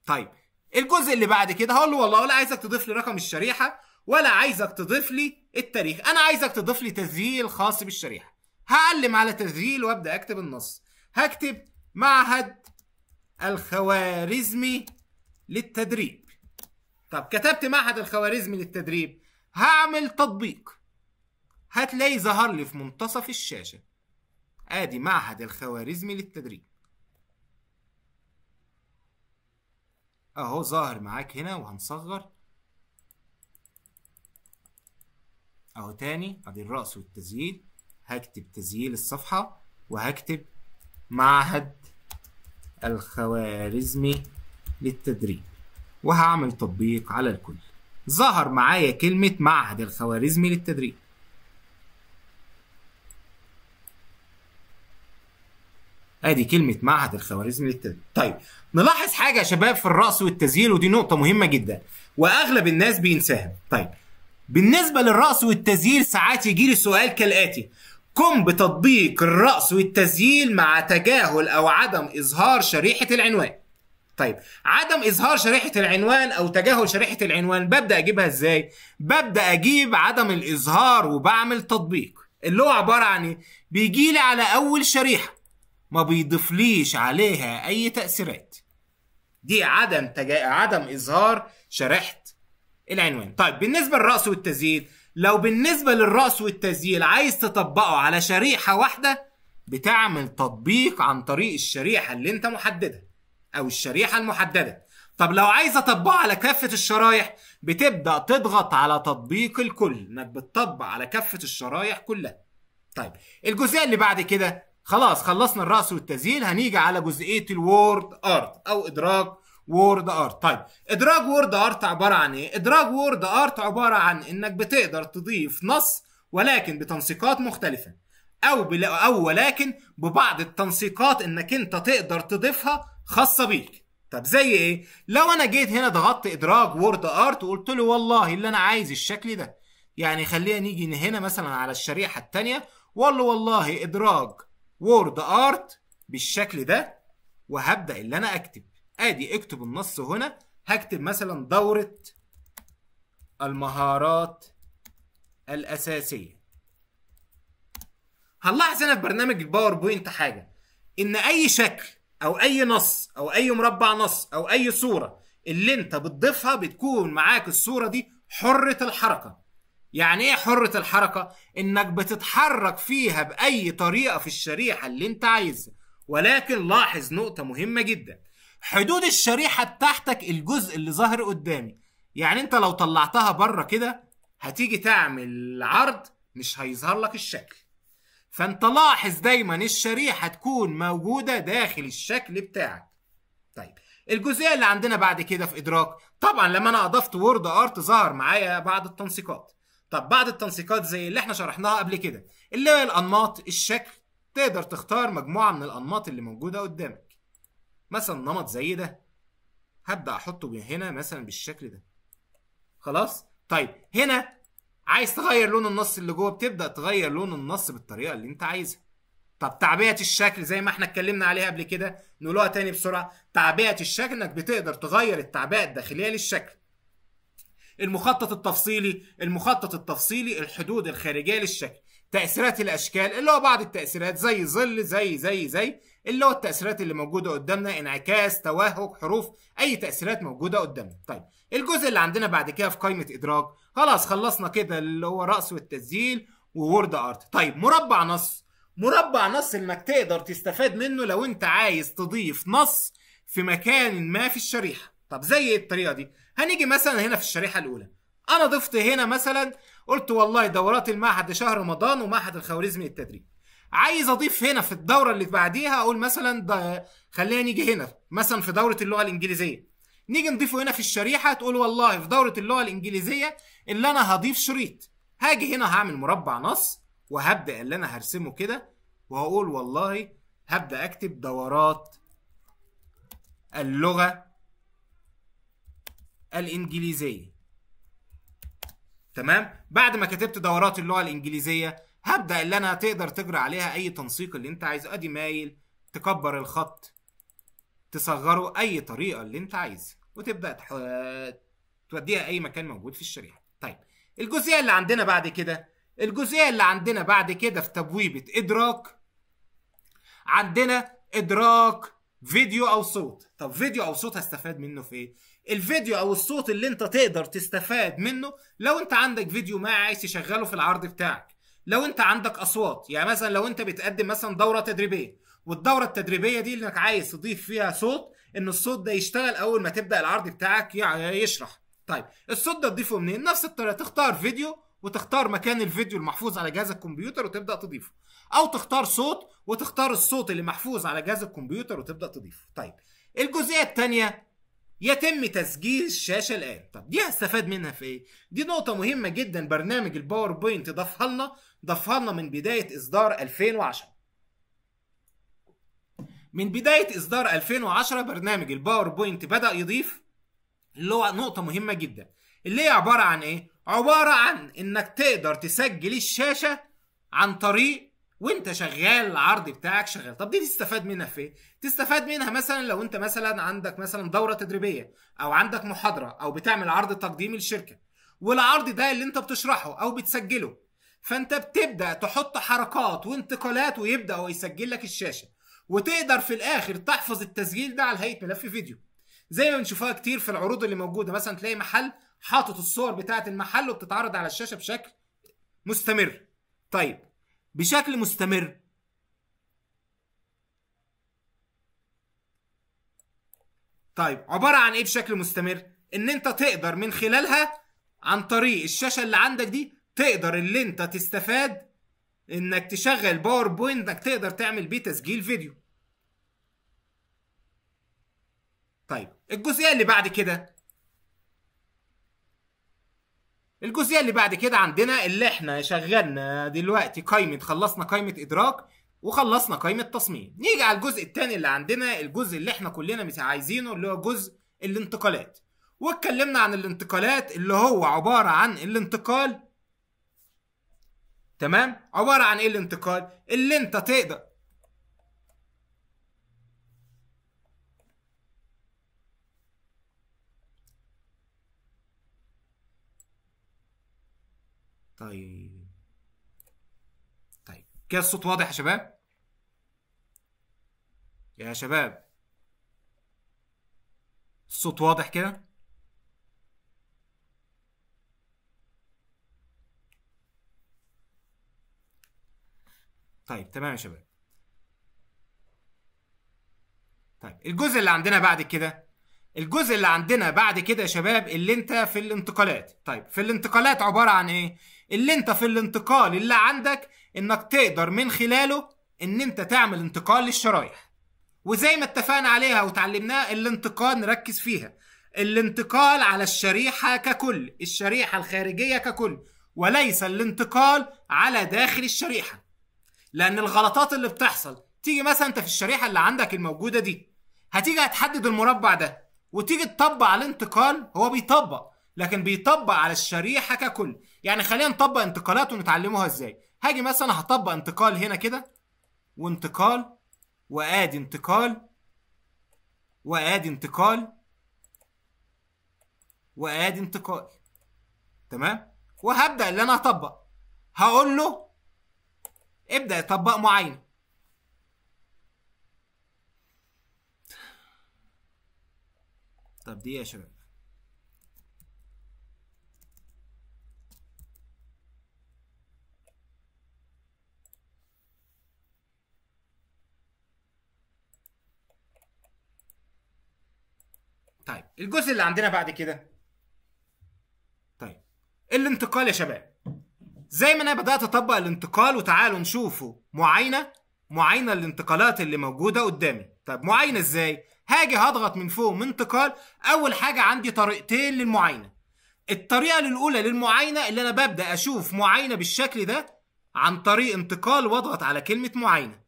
طيب الجزء اللي بعد كده هقول له والله ولا عايزك تضيف لي رقم الشريحة ولا عايزك تضيف لي التاريخ انا عايزك تضيف لي تسجيل خاص بالشريحة هعلم على تسجيل وابدأ اكتب النص هكتب معهد الخوارزمي للتدريب طب كتبت معهد الخوارزمي للتدريب هعمل تطبيق هتلاقي ظهر لي في منتصف الشاشة ادي معهد الخوارزمي للتدريب اهو ظاهر معاك هنا وهنصغر اهو تاني ادي الرأس والتزييل هكتب تزييل الصفحة وهكتب معهد الخوارزمي للتدريب وهعمل تطبيق على الكل ظهر معايا كلمة معهد الخوارزمي للتدريب ادي كلمة معهد الخوارزمي للتدريب طيب نلاحظ حاجة يا شباب في الرأس والتسجيل ودي نقطة مهمة جدا واغلب الناس بينساها طيب بالنسبة للرأس والتسجيل ساعات يجي لي سؤال كالآتي قم بتطبيق الرأس والتسجيل مع تجاهل أو عدم إظهار شريحة العنوان طيب عدم إظهار شريحة العنوان أو تجاهل شريحة العنوان ببدأ أجيبها إزاي؟ ببدأ أجيب عدم الإظهار وبعمل تطبيق اللي هو عبارة عن إيه؟ بيجيلي على أول شريحة ما بيضيفليش عليها أي تأثيرات دي عدم تجا... عدم إظهار شريحة العنوان طيب بالنسبة للرأس والتسجيل لو بالنسبة للرأس والتسجيل عايز تطبقه على شريحة واحدة بتعمل تطبيق عن طريق الشريحة اللي انت محددها او الشريحة المحددة طب لو عايز اطبقه على كافة الشرايح بتبدأ تضغط على تطبيق الكل انك بتطبق على كافة الشرايح كلها طيب الجزئية اللي بعد كده خلاص خلصنا الرأس والتسجيل هنيجي على جزئية الوورد ارت او ادراك وورد ارت طيب ادراج وورد ارت عباره عن ايه ادراج وورد ارت عباره عن انك بتقدر تضيف نص ولكن بتنسيقات مختلفه او بل... او ولكن ببعض التنسيقات انك انت تقدر تضيفها خاصه بيك طب زي ايه لو انا جيت هنا ضغطت ادراج وورد ارت وقلت له والله اللي انا عايز الشكل ده يعني خلينا نيجي هنا مثلا على الشريحه الثانيه واقول له والله ادراج وورد ارت بالشكل ده وهبدا اللي انا اكتب ادي اكتب النص هنا هكتب مثلا دوره المهارات الاساسيه هنلاحظ هنا في برنامج الباوربوينت حاجه ان اي شكل او اي نص او اي مربع نص او اي صوره اللي انت بتضيفها بتكون معاك الصوره دي حره الحركه يعني ايه حره الحركه انك بتتحرك فيها باي طريقه في الشريحه اللي انت عايزها ولكن لاحظ نقطه مهمه جدا حدود الشريحه بتاعتك الجزء اللي ظاهر قدامي يعني انت لو طلعتها بره كده هتيجي تعمل عرض مش هيظهر لك الشكل فانت لاحظ دايما الشريحه تكون موجوده داخل الشكل بتاعك طيب الجزئيه اللي عندنا بعد كده في ادراك طبعا لما انا اضفت وورد ارت ظهر معايا بعض التنسيقات طب بعد التنسيقات زي اللي احنا شرحناها قبل كده اللي هي الانماط الشكل تقدر تختار مجموعه من الانماط اللي موجوده قدامك مثلا نمط زي ده هبدا احطه هنا مثلا بالشكل ده خلاص طيب هنا عايز تغير لون النص اللي جوه بتبدا تغير لون النص بالطريقه اللي انت عايزها طب تعبئه الشكل زي ما احنا اتكلمنا عليها قبل كده نقولها تاني بسرعه تعبئه الشكل انك بتقدر تغير التعبئه الداخليه للشكل المخطط التفصيلي المخطط التفصيلي الحدود الخارجيه للشكل تأثيرات الأشكال اللي هو بعض التأثيرات زي ظل زي زي زي اللي هو التأثيرات اللي موجودة قدامنا انعكاس توهج حروف أي تأثيرات موجودة قدامنا طيب الجزء اللي عندنا بعد كده في قائمة إدراك خلاص خلصنا كده اللي هو رأس والتسجيل وورد أرت طيب مربع نص مربع نص إنك تقدر تستفاد منه لو أنت عايز تضيف نص في مكان ما في الشريحة طب زي إيه الطريقة دي هنيجي مثلا هنا في الشريحة الأولى أنا ضفت هنا مثلا قلت والله دورات المعهد شهر رمضان ومعهد الخوارزمي للتدريب عايز اضيف هنا في الدوره اللي بعديها اقول مثلا ده خلينا نيجي هنا مثلا في دوره اللغه الانجليزيه نيجي نضيفه هنا في الشريحه تقول والله في دوره اللغه الانجليزيه اللي انا هضيف شريط هاجي هنا هعمل مربع نص وهبدا اللي انا هرسمه كده وهقول والله هبدا اكتب دورات اللغه الانجليزيه تمام بعد ما كتبت دورات اللغه الانجليزيه هبدا اللي انا تقدر تجرى عليها اي تنسيق اللي انت عايزه ادي مايل تكبر الخط تصغره اي طريقه اللي انت عايزها وتبدا تح... توديها اي مكان موجود في الشريحه طيب الجزئيه اللي عندنا بعد كده الجزئيه اللي عندنا بعد كده في تبويبه ادراك عندنا ادراك فيديو او صوت طب فيديو او صوت هستفاد منه في ايه الفيديو او الصوت اللي انت تقدر تستفاد منه لو انت عندك فيديو ما عايز تشغله في العرض بتاعك لو انت عندك اصوات يعني مثلا لو انت بتقدم مثلا دوره تدريبيه والدوره التدريبيه دي انك عايز تضيف فيها صوت ان الصوت ده يشتغل اول ما تبدا العرض بتاعك يشرح طيب الصوت ده تضيفه منين نفس الطريقه تختار فيديو وتختار مكان الفيديو المحفوظ على جهاز الكمبيوتر وتبدا تضيفه او تختار صوت وتختار الصوت اللي محفوظ على جهاز الكمبيوتر وتبدا تضيفه طيب الجزئيه الثانيه يتم تسجيل الشاشه الان طب دي هستفاد منها في ايه دي نقطه مهمه جدا برنامج الباوربوينت ضافها لنا ضافها لنا من بدايه اصدار 2010 من بدايه اصدار 2010 برنامج الباوربوينت بدا يضيف اللي هو نقطه مهمه جدا اللي هي عباره عن ايه عباره عن انك تقدر تسجل الشاشه عن طريق وانت شغال العرض بتاعك شغال طب دي تستفاد منها في ايه تستفاد منها مثلا لو انت مثلا عندك مثلا دوره تدريبيه او عندك محاضره او بتعمل عرض تقديمي للشركه والعرض ده اللي انت بتشرحه او بتسجله فانت بتبدا تحط حركات وانتقالات ويبدا هو يسجل لك الشاشه وتقدر في الاخر تحفظ التسجيل ده على هيئه ملف فيديو زي ما بنشوفها كتير في العروض اللي موجوده مثلا تلاقي محل حاطط الصور بتاعه المحل وبتتعرض على الشاشه بشكل مستمر طيب بشكل مستمر طيب عبارة عن ايه بشكل مستمر ان انت تقدر من خلالها عن طريق الشاشة اللي عندك دي تقدر اللي انت تستفاد انك تشغل بوينت انك تقدر تعمل بيه تسجيل فيديو طيب الجزئية اللي بعد كده الجزئيه اللي بعد كده عندنا اللي احنا شغلنا دلوقتي قائمه خلصنا قائمه ادراك وخلصنا قائمه تصميم نيجي على الجزء الثاني اللي عندنا الجزء اللي احنا كلنا عايزينه اللي هو جزء الانتقالات واتكلمنا عن الانتقالات اللي هو عباره عن الانتقال تمام عباره عن ايه الانتقال اللي انت تقدر طيب طيب كده الصوت واضح يا شباب يا شباب الصوت واضح كده طيب تمام يا شباب طيب الجزء اللي عندنا بعد كده الجزء اللي عندنا بعد كده يا شباب اللي انت في الانتقالات طيب في الانتقالات عبارة عن ايه اللي انت في الانتقال اللي عندك انك تقدر من خلاله ان انت تعمل انتقال للشرايح وزي ما اتفقنا عليها وتعلمناها الانتقال نركز فيها الانتقال على الشريحة ككل الشريحة الخارجية ككل وليس الانتقال على داخل الشريحة لأن الغلطات اللي بتحصل تيجي مثلا أنت في الشريحة اللي عندك الموجودة دي هتيجي هتحدد المربع ده وتيجي تطبق على الانتقال هو بيطبق لكن بيطبق على الشريحه ككل يعني خلينا نطبق انتقالات ونتعلموها ازاي هاجي مثلا هطبق انتقال هنا كده وانتقال وادي انتقال وادي انتقال وادي انتقال تمام وهبدا اللي انا هطبق هقول له ابدا يطبق معين طب دي يا شباب طيب الجزء اللي عندنا بعد كده طيب الانتقال يا شباب زي ما انا بدات اطبق الانتقال وتعالوا نشوفه معاينه معاينه الانتقالات اللي موجوده قدامي طب معاينه ازاي هاجي هضغط من فوق من انتقال اول حاجه عندي طريقتين للمعاينه الطريقه الاولى للمعاينه اللي انا ببدا اشوف معاينه بالشكل ده عن طريق انتقال واضغط على كلمه معاينه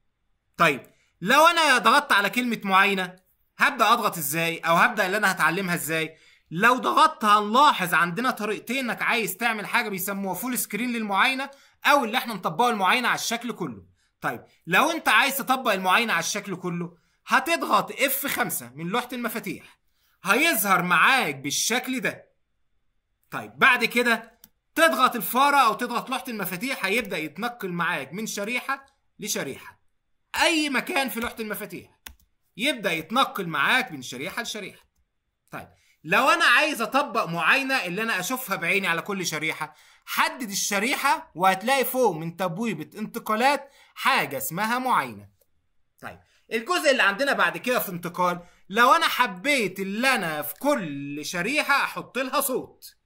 طيب لو انا ضغطت على كلمه معاينه هبدا اضغط ازاي او هبدا اللي انا هتعلمها ازاي لو ضغطت هنلاحظ عندنا طريقتين انك عايز تعمل حاجه بيسموها فول سكرين للمعاينه او اللي احنا نطبقه المعاينه على الشكل كله طيب لو انت عايز تطبق المعاينه على الشكل كله هتضغط اف 5 من لوحة المفاتيح هيظهر معاك بالشكل ده طيب بعد كده تضغط الفارة أو تضغط لوحة المفاتيح هيبدأ يتنقل معاك من شريحة لشريحة أي مكان في لوحة المفاتيح يبدأ يتنقل معاك من شريحة لشريحة طيب لو أنا عايز أطبق معاينة اللي أنا أشوفها بعيني على كل شريحة حدد الشريحة وهتلاقي فوق من تبويبة انتقالات حاجة اسمها معاينة الجزء اللي عندنا بعد كده في انتقال لو انا حبيت اللي انا في كل شريحه احط لها صوت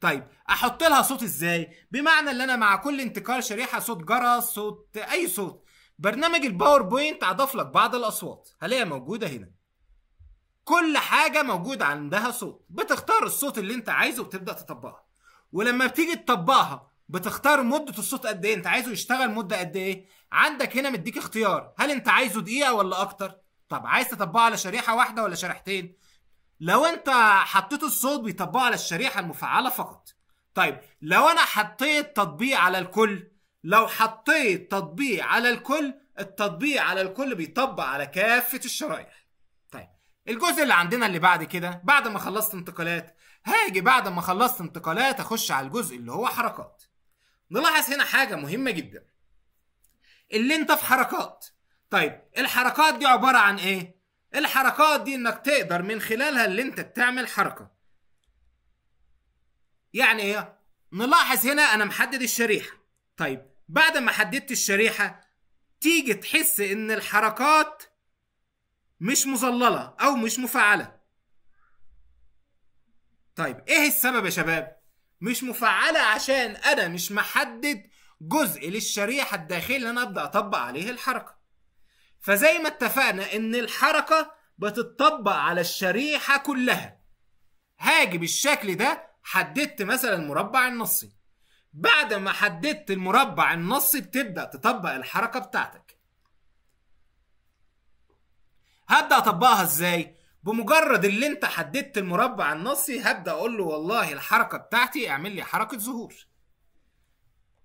طيب احط لها صوت ازاي بمعنى اللي انا مع كل انتقال شريحه صوت جرس صوت اي صوت برنامج الباوربوينت اضاف لك بعض الاصوات هلاقيها موجوده هنا كل حاجه موجود عندها صوت بتختار الصوت اللي انت عايزه وبتبدا تطبقها ولما بتيجي تطبقها بتختار مده الصوت قد ايه انت عايزه يشتغل مده قد ايه عندك هنا مديك اختيار هل انت عايزه دقيقه ولا اكتر طب عايز تطبقه على شريحه واحده ولا شريحتين لو انت حطيت الصوت بيطبقه على الشريحه المفعله فقط طيب لو انا حطيت تطبيق على الكل لو حطيت تطبيق على الكل التطبيق على الكل بيطبق على كافه الشرايح طيب الجزء اللي عندنا اللي بعد كده بعد ما خلصت انتقالات هاجي بعد ما خلصت انتقالات اخش على الجزء اللي هو حركات نلاحظ هنا حاجه مهمه جدا اللي انت في حركات طيب الحركات دي عباره عن ايه الحركات دي انك تقدر من خلالها اللي انت تعمل حركه يعني ايه نلاحظ هنا انا محدد الشريحه طيب بعد ما حددت الشريحه تيجي تحس ان الحركات مش مظلله او مش مفعله طيب ايه السبب يا شباب مش مفعله عشان انا مش محدد جزء للشريحة الداخلية اللي أنا أبدأ أطبق عليه الحركة فزي ما اتفقنا إن الحركة بتطبق على الشريحة كلها هاجي بالشكل ده حددت مثلا المربع النصي بعد ما حددت المربع النصي بتبدأ تطبق الحركة بتاعتك هبدأ أطبقها إزاي؟ بمجرد اللي انت حددت المربع النصي هبدأ أقول له والله الحركة بتاعتي اعمل لي حركة ظهور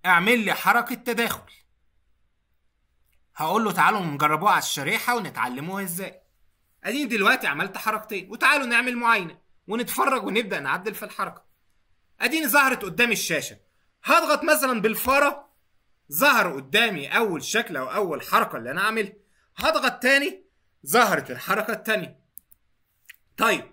اعمل لي حركة تداخل هقول له تعالوا نجربوها على الشريحة ونتعلموها ازاي اديني دلوقتي عملت حركتين وتعالوا نعمل معاينة ونتفرج ونبدأ نعدل في الحركة اديني ظهرت قدام الشاشة هضغط مثلا بالفارة ظهر قدامي اول شكل او اول حركة اللي انا عاملها هضغط تاني ظهرت الحركة التانية طيب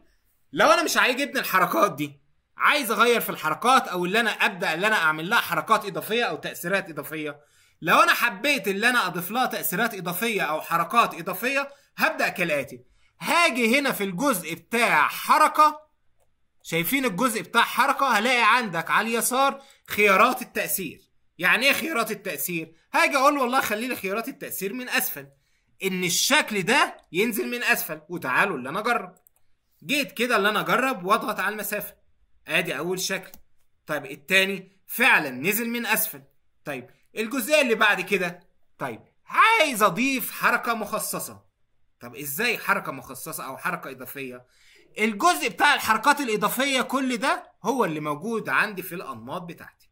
لو انا مش عاجبني الحركات دي عايز اغير في الحركات او اللي انا ابدا اللي انا اعمل لها حركات اضافيه او تاثيرات اضافيه لو انا حبيت اللي انا اضيف لها تاثيرات اضافيه او حركات اضافيه هبدا كالاتي هاجي هنا في الجزء بتاع حركه شايفين الجزء بتاع حركه هلاقي عندك على اليسار خيارات التاثير يعني ايه خيارات التاثير هاجي اقول والله خلي لي خيارات التاثير من اسفل ان الشكل ده ينزل من اسفل وتعالوا اللي انا اجرب جيت كده اللي انا اجرب واضغط على المسافه ادي اول شكل طيب الثاني فعلا نزل من اسفل طيب الجزئيه اللي بعد كده طيب عايز اضيف حركه مخصصه طب ازاي حركه مخصصه او حركه اضافيه الجزء بتاع الحركات الاضافيه كل ده هو اللي موجود عندي في الانماط بتاعتي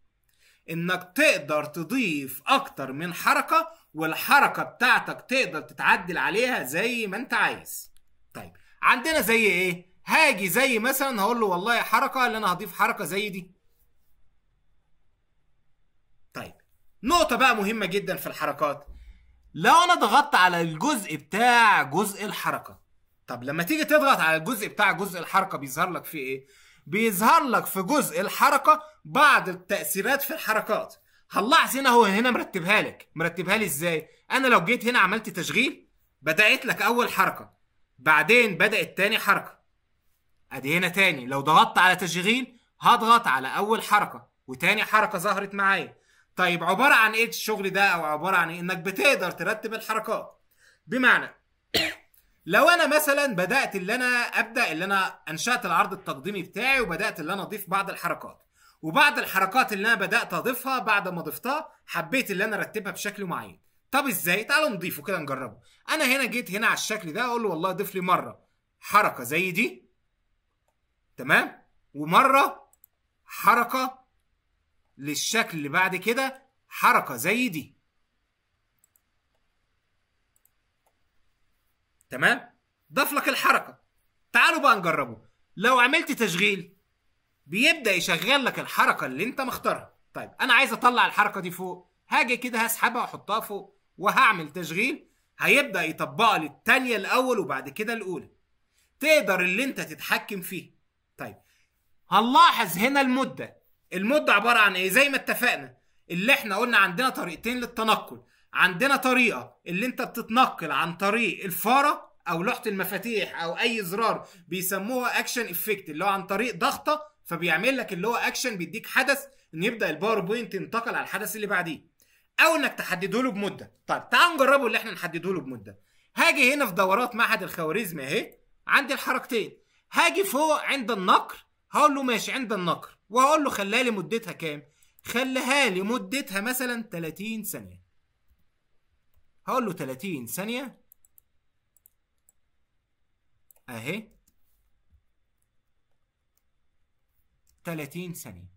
انك تقدر تضيف اكتر من حركه والحركه بتاعتك تقدر تتعدل عليها زي ما انت عايز طيب عندنا زي ايه هاجي زي مثلا هقول له والله حركه اللي انا هضيف حركه زي دي طيب نقطه بقى مهمه جدا في الحركات لو انا ضغطت على الجزء بتاع جزء الحركه طب لما تيجي تضغط على الجزء بتاع جزء الحركه بيظهر لك فيه ايه بيظهر لك في جزء الحركه بعض التاثيرات في الحركات هنلاحظ هنا هو هنا مرتبها لك مرتبها لي ازاي انا لو جيت هنا عملت تشغيل بدات لك اول حركه بعدين بدات تاني حركه ادي هنا تاني لو ضغطت على تشغيل هضغط على اول حركه وتاني حركه ظهرت معايا طيب عباره عن ايه الشغل ده او عباره عن ايه انك بتقدر ترتب الحركات بمعنى لو انا مثلا بدات اللي انا ابدا اللي انا انشات العرض التقديمي بتاعي وبدات اللي انا اضيف بعض الحركات وبعض الحركات اللي انا بدات اضيفها بعد ما ضفتها حبيت اللي انا ارتبها بشكل معين طب ازاي تعالوا نضيفه كده نجربه انا هنا جيت هنا على الشكل ده اقول له والله ضيف لي مره حركه زي دي تمام ومره حركه للشكل اللي بعد كده حركه زي دي تمام ضاف لك الحركه تعالوا بقى نجربه لو عملت تشغيل بيبدا يشغل لك الحركه اللي انت مختارها طيب انا عايز اطلع الحركه دي فوق هاجي كده هسحبها واحطها فوق وهعمل تشغيل هيبدا يطبقها للتانيه الاول وبعد كده الاولى تقدر اللي انت تتحكم فيه طيب هنلاحظ هنا المده المده عباره عن ايه زي ما اتفقنا اللي احنا قلنا عندنا طريقتين للتنقل عندنا طريقه اللي انت بتتنقل عن طريق الفاره او لوحه المفاتيح او اي زرار بيسموها اكشن افكت اللي هو عن طريق ضغطه فبيعمل لك اللي هو اكشن بيديك حدث ان يبدا الباور بوينت ينتقل على الحدث اللي بعديه او انك تحدده له بمده طيب تعالوا نجربه اللي احنا نحدده له بمده هاجي هنا في دورات معهد الخوارزمي اهي عندي الحركتين هاجي فوق عند النقر هقول له ماشي عند النقر وهقول له خليها لي مدتها كام خليها لي مدتها مثلا 30 ثانيه هقول له 30 ثانيه اهي 30 ثانيه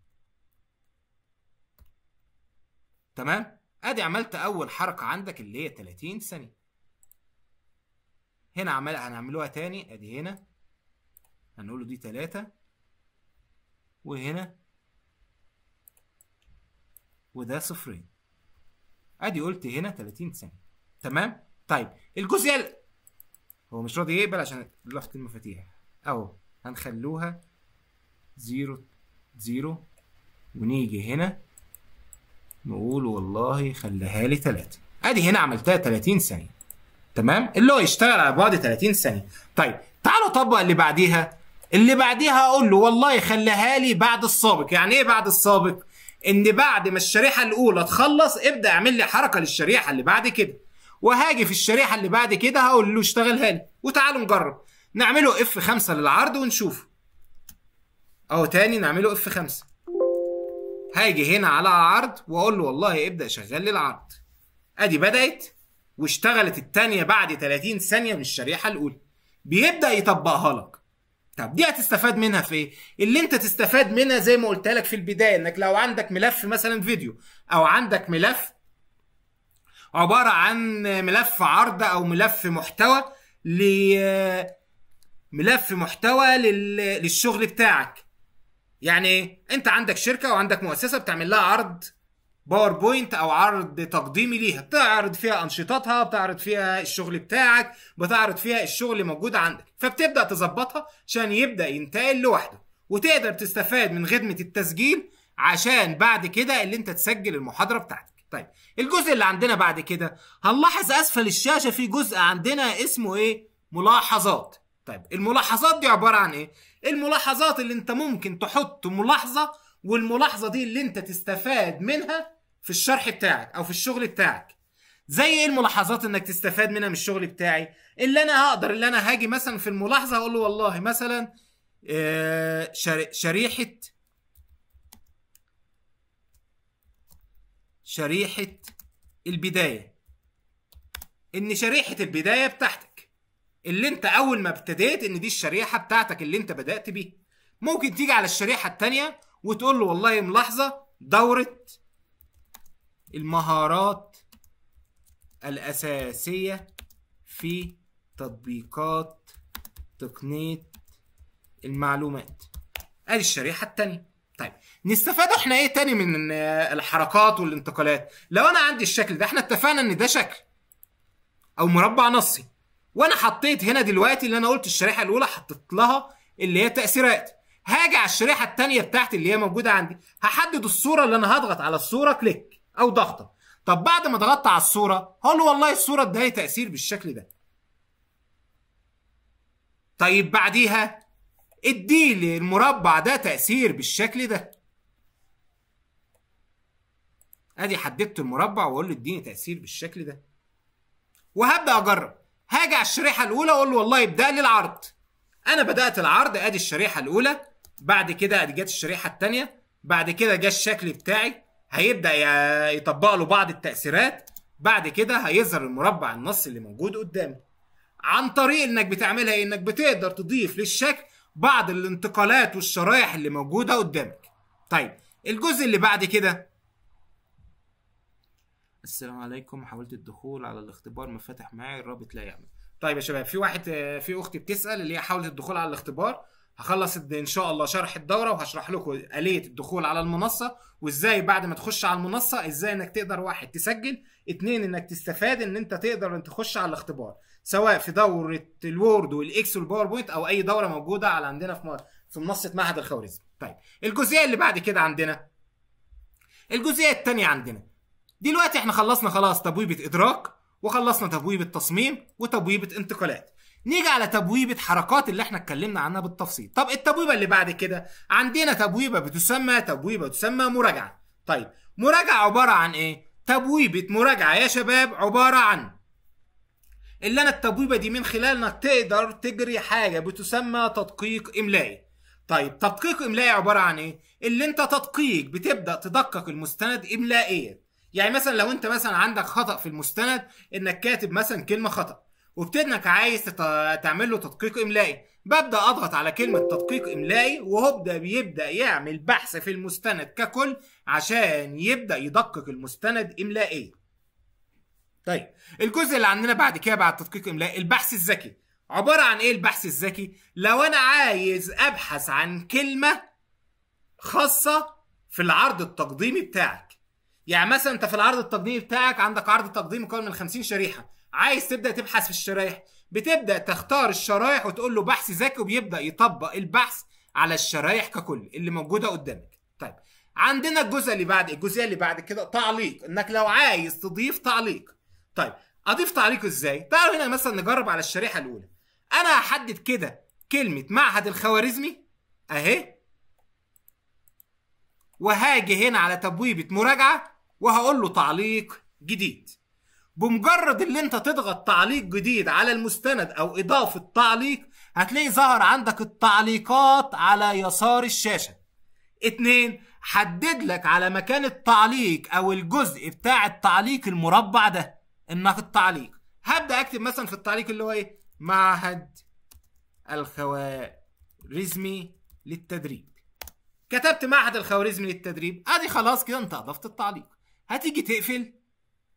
تمام ادي عملت اول حركه عندك اللي هي 30 ثانيه هنا عمل هنعملوها تاني ادي هنا هنقول له دي تلاتة وهنا وده صفرين ادي قلت هنا 30 ثانية تمام طيب الجزء هو مش راضي يقبل عشان لفت المفاتيح اهو هنخلوها 0 0 ونيجي هنا نقول والله خليها لي 3 ادي هنا عملتها 30 ثانيه تمام اللي هو يشتغل على بعد 30 ثانيه طيب تعالوا طبق اللي بعديها اللي بعديها اقول له والله خليها لي بعد السابق يعني ايه بعد السابق ان بعد ما الشريحه الاولى تخلص ابدا اعمل لي حركه للشريحه اللي بعد كده وهاجي في الشريحه اللي بعد كده هقول له اشتغلها لي وتعالوا نجرب نعمله اف 5 للعرض ونشوف اهو تاني نعمله اف 5 هاجي هنا على عرض واقول له والله ابدا شغل لي العرض ادي بدات واشتغلت الثانيه بعد 30 ثانية من الشريحة الأولى بيبدأ يطبقها لك طب دي هتستفاد منها في ايه؟ اللي انت تستفاد منها زي ما قلت لك في البدايه انك لو عندك ملف مثلا فيديو او عندك ملف عباره عن ملف عرض او ملف محتوى ل ملف محتوى لل... للشغل بتاعك يعني ايه؟ انت عندك شركه وعندك مؤسسه بتعمل لها عرض باوربوينت او عرض تقديمي ليها بتعرض فيها انشطتها بتعرض فيها الشغل بتاعك بتعرض فيها الشغل اللي موجود عندك فبتبدا تظبطها عشان يبدا ينتقل لوحده وتقدر تستفاد من خدمه التسجيل عشان بعد كده اللي انت تسجل المحاضره بتاعتك طيب الجزء اللي عندنا بعد كده هنلاحظ اسفل الشاشه في جزء عندنا اسمه ايه ملاحظات طيب الملاحظات دي عباره عن ايه الملاحظات اللي انت ممكن تحط ملاحظه والملاحظه دي اللي انت تستفاد منها في الشرح بتاعك او في الشغل بتاعك زي ايه الملاحظات انك تستفاد منها من الشغل بتاعي اللي انا هقدر اللي انا هاجي مثلا في الملاحظه اقول له والله مثلا آه، شريحه شريحه البدايه ان شريحه البدايه بتاعتك اللي انت اول ما ابتديت ان دي الشريحه بتاعتك اللي انت بدات بيها ممكن تيجي على الشريحه الثانيه وتقول له والله ملاحظه دوره المهارات الأساسية في تطبيقات تقنية المعلومات ادي الشريحة التانية طيب نستفاد احنا ايه تاني من الحركات والانتقالات لو انا عندي الشكل ده احنا اتفقنا ان ده شكل او مربع نصي وانا حطيت هنا دلوقتي اللي انا قلت الشريحة الاولى حطيت لها اللي هي تأثيرات هاجي على الشريحة التانية بتاعتي اللي هي موجودة عندي هحدد الصورة اللي انا هضغط على الصورة كليك او ضغطه طب بعد ما ضغطت على الصوره هقول له والله الصوره ادهي تاثير بالشكل ده طيب بعديها ادي لي المربع ده تاثير بالشكل ده ادي حددت المربع واقول له اديني تاثير بالشكل ده وهبدا اجرب هاجي على الشريحه الاولى اقول له والله ابدا لي العرض انا بدات العرض ادي الشريحه الاولى بعد كده ادي جت الشريحه الثانيه بعد كده جه الشكل بتاعي هيبدا يطبق له بعض التاثيرات بعد كده هيظهر المربع النص اللي موجود قدامه عن طريق انك بتعملها إيه؟ انك بتقدر تضيف للشكل بعض الانتقالات والشرايح اللي موجوده قدامك طيب الجزء اللي بعد كده السلام عليكم حاولت الدخول على الاختبار ما فتح معي الرابط لا يعمل طيب يا شباب في واحد في اختي بتسال اللي هي حاولت الدخول على الاختبار هخلص ان شاء الله شرح الدوره وهشرح لكم اليه الدخول على المنصه وازاي بعد ما تخش على المنصه ازاي انك تقدر واحد تسجل اتنين انك تستفاد ان انت تقدر ان تخش على الاختبار سواء في دوره الوورد والاكس والباوربوينت او اي دوره موجوده على عندنا في في منصه معهد الخوارزمي طيب الجزئيه اللي بعد كده عندنا الجزئيه الثانيه عندنا دلوقتي احنا خلصنا خلاص تبويبه ادراك وخلصنا تبويبه تصميم وتبويبه انتقالات نيجي على تبويبه حركات اللي احنا اتكلمنا عنها بالتفصيل طب التبويبه اللي بعد كده عندنا تبويبه بتسمى تبويبه تسمى مراجعه طيب مراجعه عباره عن ايه تبويبه مراجعه يا شباب عباره عن اللي انا التبويبه دي من خلالها تقدر تجري حاجه بتسمى تدقيق املائي طيب تدقيق املائي عباره عن ايه اللي انت تدقيق بتبدا تدقق المستند املائيا يعني مثلا لو انت مثلا عندك خطا في المستند انك كاتب مثلا كلمه خطا وبتنك عايز تعمل له تدقيق املائي ببدا اضغط على كلمه تدقيق املائي وهوب ده بيبدا يعمل بحث في المستند ككل عشان يبدا يدقق المستند املائيا طيب الجزء اللي عندنا بعد كده بعد تدقيق املائي البحث الذكي عباره عن ايه البحث الذكي لو انا عايز ابحث عن كلمه خاصه في العرض التقديمي بتاعك يعني مثلا انت في العرض التقديمي بتاعك عندك عرض تقديمي مكون من 50 شريحه عايز تبدا تبحث في الشرايح بتبدا تختار الشرايح وتقول له بحث ذكي وبيبدا يطبق البحث على الشرايح ككل اللي موجوده قدامك طيب عندنا الجزء اللي بعد الجزئيه اللي بعد كده تعليق انك لو عايز تضيف تعليق طيب اضيف تعليق ازاي تعالوا هنا مثلا نجرب على الشريحه الاولى انا هحدد كده كلمه معهد الخوارزمي اهي وهاجي هنا على تبويبه مراجعه وهقول له تعليق جديد بمجرد اللي انت تضغط تعليق جديد على المستند او اضافة تعليق هتلاقي ظهر عندك التعليقات على يسار الشاشة اتنين حدد لك على مكان التعليق او الجزء بتاع التعليق المربع ده انك التعليق هبدأ اكتب مثلا في التعليق اللي هو ايه معهد الخوارزمي للتدريب كتبت معهد الخوارزمي للتدريب ادي خلاص كده انت اضفت التعليق هتيجي تقفل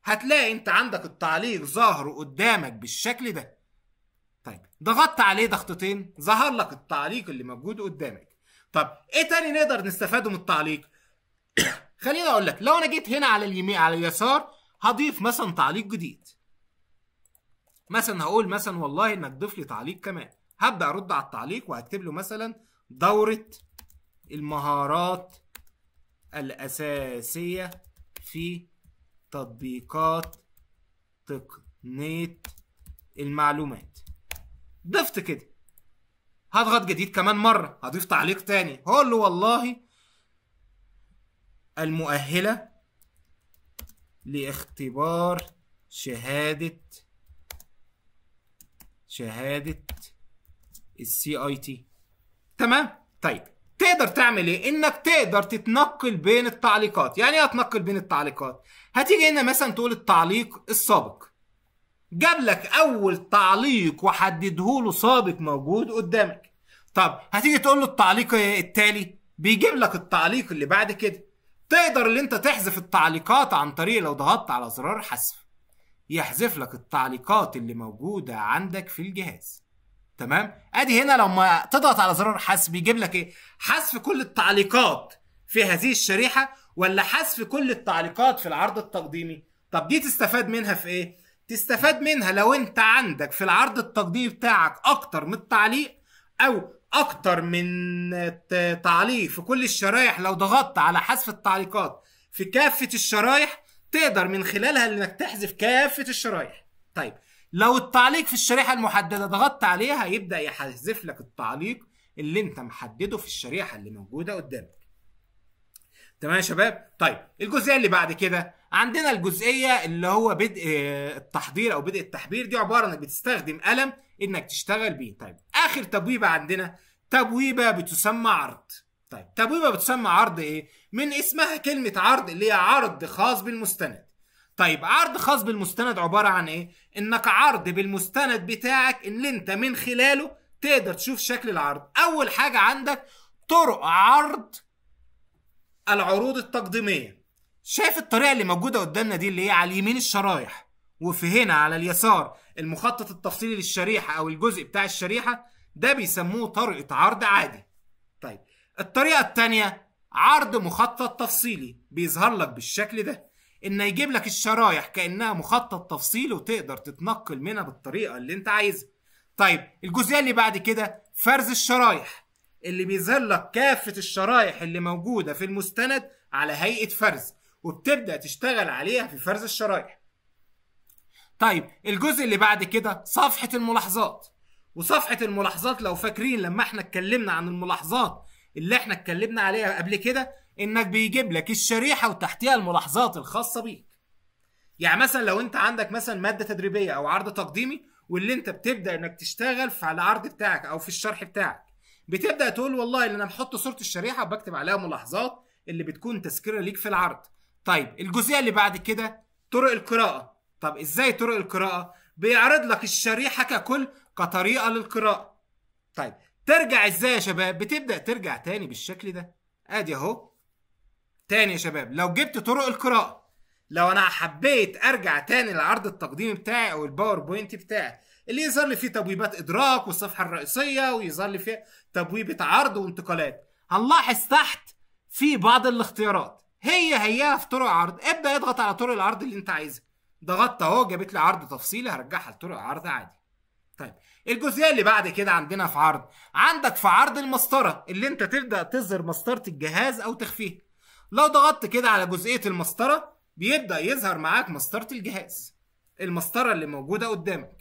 هتلاقي انت عندك التعليق ظاهر قدامك بالشكل ده طيب ضغطت عليه ضغطتين ظهر لك التعليق اللي موجود قدامك طب ايه تاني نقدر نستفاده من التعليق خليني اقول لك لو انا جيت هنا على اليمين على اليسار هضيف مثلا تعليق جديد مثلا هقول مثلا والله انك ضيف لي تعليق كمان هبدا ارد على التعليق وهكتب له مثلا دوره المهارات الاساسيه في تطبيقات تقنية المعلومات ضفت كده هضغط جديد كمان مرة هضيف تعليق تاني هقول له والله المؤهلة لاختبار شهادة شهادة السي اي تي تمام طيب تقدر تعمل ايه انك تقدر تتنقل بين التعليقات يعني ايه اتنقل بين التعليقات هتيجي هنا مثلا تقول التعليق السابق جاب لك اول تعليق وحدده له سابق موجود قدامك طب هتيجي تقول له التعليق التالي بيجيب لك التعليق اللي بعد كده تقدر اللي انت تحذف التعليقات عن طريق لو ضغطت على زرار حذف يحذف لك التعليقات اللي موجوده عندك في الجهاز تمام ادي هنا لما تضغط على زرار حذف بيجيب لك ايه حذف كل التعليقات في هذه الشريحه ولا حذف كل التعليقات في العرض التقديمي طب دي تستفاد منها في ايه تستفاد منها لو انت عندك في العرض التقديمي بتاعك اكتر من التعليق او اكتر من تعليق في كل الشرايح لو ضغطت على حذف التعليقات في كافة الشرايح تقدر من خلالها انك تحذف كافة الشرايح طيب لو التعليق في الشريحة المحددة ضغطت عليها يبدأ يحذف لك التعليق اللي انت محدده في الشريحة اللي موجودة قدامك تمام يا شباب طيب الجزئيه اللي بعد كده عندنا الجزئيه اللي هو بدء آه، التحضير او بدء التحبير دي عباره انك بتستخدم قلم انك تشتغل بيه طيب اخر تبويبه عندنا تبويبه بتسمى عرض طيب تبويبه بتسمى عرض ايه من اسمها كلمه عرض اللي هي عرض خاص بالمستند طيب عرض خاص بالمستند عباره عن ايه انك عرض بالمستند بتاعك اللي انت من خلاله تقدر تشوف شكل العرض اول حاجه عندك طرق عرض العروض التقديمية شايف الطريقة اللي موجودة قدامنا دي اللي هي على اليمين الشرايح وفي هنا على اليسار المخطط التفصيلي للشريحة أو الجزء بتاع الشريحة ده بيسموه طريقة عرض عادي طيب الطريقة الثانيه عرض مخطط تفصيلي بيظهر لك بالشكل ده إنه يجيب لك الشرايح كأنها مخطط تفصيلي وتقدر تتنقل منها بالطريقة اللي أنت عايزها طيب الجزئية اللي بعد كده فرز الشرايح اللي بيظهر لك كافه الشرايح اللي موجوده في المستند على هيئه فرز وبتبدا تشتغل عليها في فرز الشرايح طيب الجزء اللي بعد كده صفحه الملاحظات وصفحه الملاحظات لو فاكرين لما احنا اتكلمنا عن الملاحظات اللي احنا اتكلمنا عليها قبل كده انك بيجيب لك الشريحه وتحتها الملاحظات الخاصه بيك يعني مثلا لو انت عندك مثلا ماده تدريبيه او عرض تقديمي واللي انت بتبدا انك تشتغل في العرض بتاعك او في الشرح بتاعك بتبدا تقول والله اللي انا بحط صوره الشريحه وبكتب عليها ملاحظات اللي بتكون تذكره ليك في العرض طيب الجزئيه اللي بعد كده طرق القراءه طب ازاي طرق القراءه بيعرض لك الشريحه ككل كطريقه للقراءه طيب ترجع ازاي يا شباب بتبدا ترجع تاني بالشكل ده ادي اهو تاني يا شباب لو جبت طرق القراءه لو انا حبيت ارجع تاني لعرض التقديم بتاعي او الباوربوينت بتاعي اللي يظهر لي فيه تبويبات ادراك والصفحه الرئيسيه ويظهر لي فيه تبويبه عرض وانتقالات هنلاحظ تحت في بعض الاختيارات هي هي في طرق عرض ابدا اضغط على طرق العرض اللي انت عايزها ضغطت اهو جابت لي عرض تفصيلي هرجعها لطرق عرض عادي طيب الجزئيه اللي بعد كده عندنا في عرض عندك في عرض المسطره اللي انت تبدا تظهر مسطره الجهاز او تخفيها لو ضغطت كده على جزئيه المسطره بيبدا يظهر معاك مسطره الجهاز المسطره اللي موجوده قدامك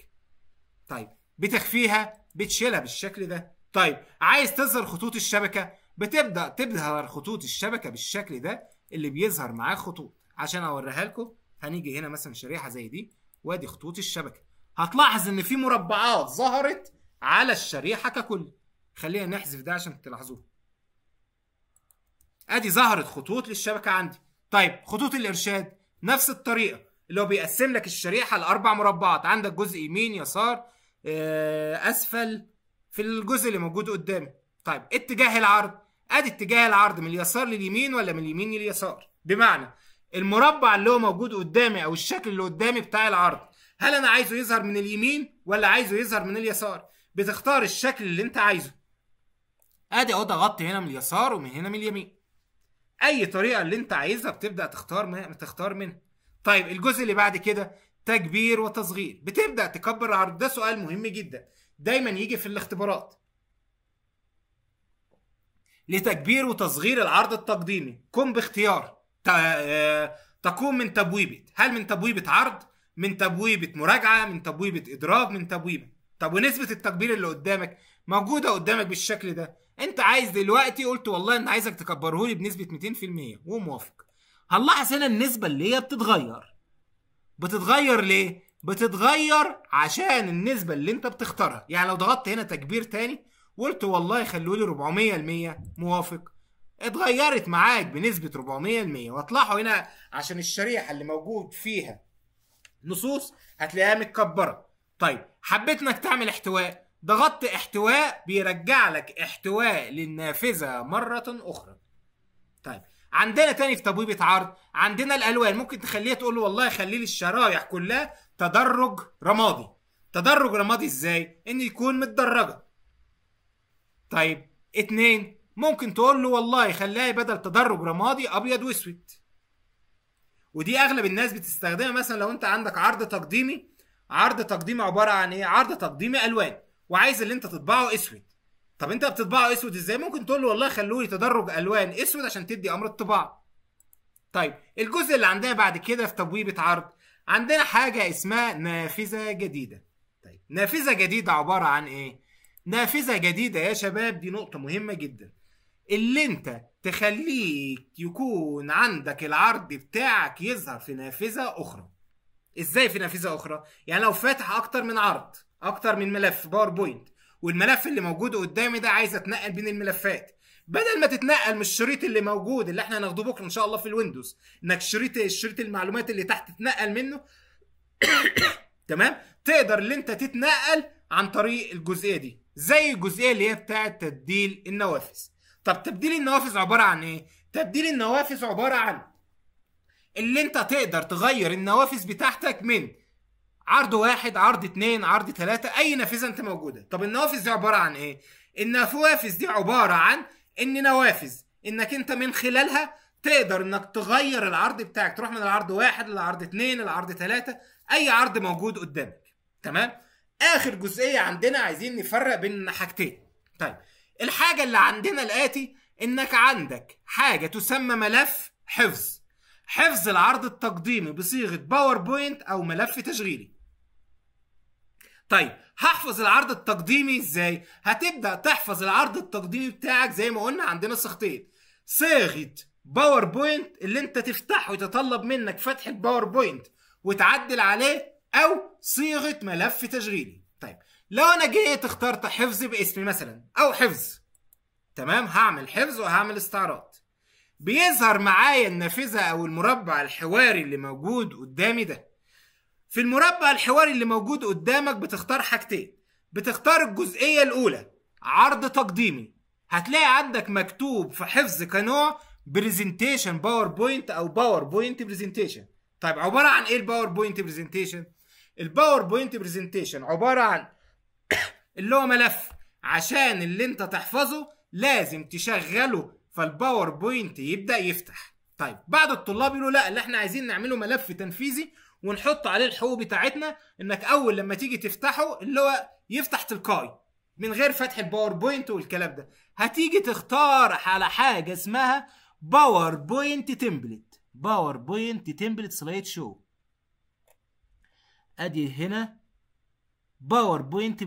طيب بتخفيها بتشيلها بالشكل ده طيب عايز تظهر خطوط الشبكه بتبدا تظهر خطوط الشبكه بالشكل ده اللي بيظهر معاه خطوط عشان اوريها لكم هنيجي هنا مثلا شريحه زي دي وادي خطوط الشبكه هتلاحظ ان في مربعات ظهرت على الشريحه ككل خلينا نحذف ده عشان تلاحظوه ادي ظهرت خطوط للشبكه عندي طيب خطوط الارشاد نفس الطريقه اللي هو بيقسم لك الشريحه لاربع مربعات عندك جزء يمين يسار آه، اسفل في الجزء اللي موجود قدامي طيب اتجاه العرض ادي اتجاه العرض من اليسار لليمين ولا من اليمين لليسار بمعنى المربع اللي هو موجود قدامي او الشكل اللي قدامي بتاع العرض هل انا عايزه يظهر من اليمين ولا عايزه يظهر من اليسار بتختار الشكل اللي انت عايزه ادي اهو ضغطت هنا من اليسار ومن هنا من اليمين اي طريقه اللي انت عايزها بتبدا تختار ما تختار منها طيب الجزء اللي بعد كده تكبير وتصغير بتبدا تكبر العرض ده سؤال مهم جدا دايما يجي في الاختبارات لتكبير وتصغير العرض التقديمي قم باختيار آه، تقوم من تبويبه هل من تبويبه عرض من تبويبه مراجعه من تبويبه ادراج من تبويبه طب ونسبه التكبير اللي قدامك موجوده قدامك بالشكل ده انت عايز دلوقتي قلت والله انا عايزك تكبره لي بنسبه 200% وموافق هنلاحظ هنا النسبه اللي هي بتتغير بتتغير ليه؟ بتتغير عشان النسبة اللي انت بتختارها يعني لو ضغطت هنا تكبير تاني قلت والله خلوا لي 400 موافق اتغيرت معاك بنسبة 400 واطلعوا هنا عشان الشريحة اللي موجود فيها نصوص هتلاقيها متكبرة طيب حبيت انك تعمل احتواء ضغطت احتواء بيرجع لك احتواء للنافذة مرة اخرى طيب عندنا تاني في تبويبه عرض عندنا الالوان ممكن تخليها تقول له والله خلي لي الشرايح كلها تدرج رمادي تدرج رمادي ازاي ان يكون متدرجه طيب اتنين ممكن تقول له والله خليها بدل تدرج رمادي ابيض واسود ودي اغلب الناس بتستخدمها مثلا لو انت عندك عرض تقديمي عرض تقديمي عباره عن ايه عرض تقديمي الوان وعايز اللي انت تطبعه اسود طب انت بتطبعه اسود ازاي ممكن تقول له والله خلوه يتدرج الوان اسود عشان تدي امر الطباعه طيب الجزء اللي عندنا بعد كده في تبويبه عرض عندنا حاجه اسمها نافذه جديده طيب نافذه جديده عباره عن ايه نافذه جديده يا شباب دي نقطه مهمه جدا اللي انت تخليك يكون عندك العرض بتاعك يظهر في نافذه اخرى ازاي في نافذه اخرى يعني لو فاتح اكتر من عرض اكتر من ملف باوربوينت والملف اللي موجود قدامي ده عايز اتنقل بين الملفات بدل ما تتنقل من الشريط اللي موجود اللي احنا هناخده بكره ان شاء الله في الويندوز انك شريط الشريط المعلومات اللي تحت تتنقل منه تمام تقدر اللي انت تتنقل عن طريق الجزئيه دي زي الجزئيه اللي هي بتاعه تبديل النوافذ طب تبديل النوافذ عباره عن ايه تبديل النوافذ عباره عن اللي انت تقدر تغير النوافذ بتاعتك من عرض واحد عرض اتنين عرض تلاتة اي نافذه انت موجوده طب النوافذ دي عباره عن ايه النوافذ دي عباره عن ان نوافذ انك انت من خلالها تقدر انك تغير العرض بتاعك تروح من العرض واحد للعرض اتنين للعرض تلاتة اي عرض موجود قدامك تمام اخر جزئيه عندنا عايزين نفرق بين حاجتين طيب الحاجه اللي عندنا الاتي انك عندك حاجه تسمى ملف حفظ حفظ العرض التقديمي بصيغه باوربوينت او ملف تشغيلي طيب هحفظ العرض التقديمي ازاي هتبدا تحفظ العرض التقديمي بتاعك زي ما قلنا عندنا صيغتين صيغه باوربوينت اللي انت تفتحه يتطلب منك فتح الباوربوينت وتعدل عليه او صيغه ملف تشغيلي طيب لو انا جيت اخترت حفظ باسمي مثلا او حفظ تمام هعمل حفظ وهعمل استعراض بيظهر معايا النافذه او المربع الحواري اللي موجود قدامي ده في المربع الحواري اللي موجود قدامك بتختار حاجتين بتختار الجزئية الأولى عرض تقديمي هتلاقي عندك مكتوب في حفظ كنوع برزنتيشن باوربوينت او باوربوينت برزنتيشن طيب عبارة عن ايه الباوربوينت برزنتيشن الباوربوينت برزنتيشن عبارة عن اللي هو ملف عشان اللي انت تحفظه لازم تشغله فالباوربوينت يبدأ يفتح طيب بعض الطلاب يقولوا لا اللي احنا عايزين نعمله ملف تنفيذي ونحط عليه الحقوق بتاعتنا انك اول لما تيجي تفتحه اللي هو يفتح تلقائي من غير فتح الباوربوينت والكلام ده هتيجي تختار على حاجه اسمها باوربوينت تمبلت باوربوينت تمبلت سلايد شو ادي هنا باوربوينت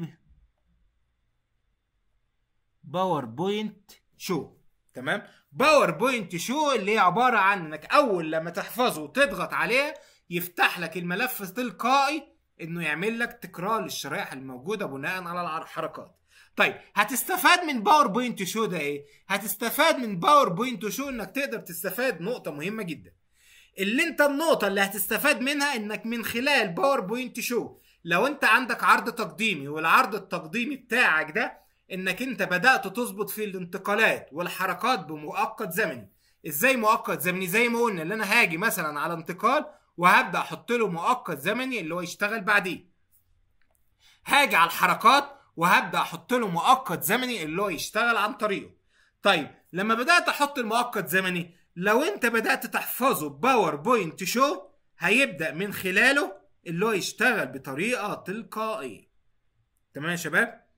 باوربوينت شو تمام باوربوينت شو اللي هي عباره عن انك اول لما تحفظه وتضغط عليه يفتح لك الملف تلقائي انه يعمل لك تكرار للشرائح الموجوده بناء على الحركات طيب هتستفاد من باور بوينت شو ده ايه هتستفاد من باور بوينت شو انك تقدر تستفاد نقطه مهمه جدا اللي انت النقطه اللي هتستفاد منها انك من خلال باور بوينت شو لو انت عندك عرض تقديمي والعرض التقديمي بتاعك ده انك انت بدات تظبط في الانتقالات والحركات بمؤقت زمني ازاي مؤقت زمني زي ما قلنا اللي انا هاجي مثلا على انتقال وهبدا احط له مؤقت زمني اللي هو يشتغل بعديه هاجي على الحركات وهبدا احط له مؤقت زمني اللي هو يشتغل عن طريقه طيب لما بدات احط المؤقت زمني لو انت بدات تحفظه بوينت شو هيبدا من خلاله اللي هو يشتغل بطريقه تلقائيه تمام يا شباب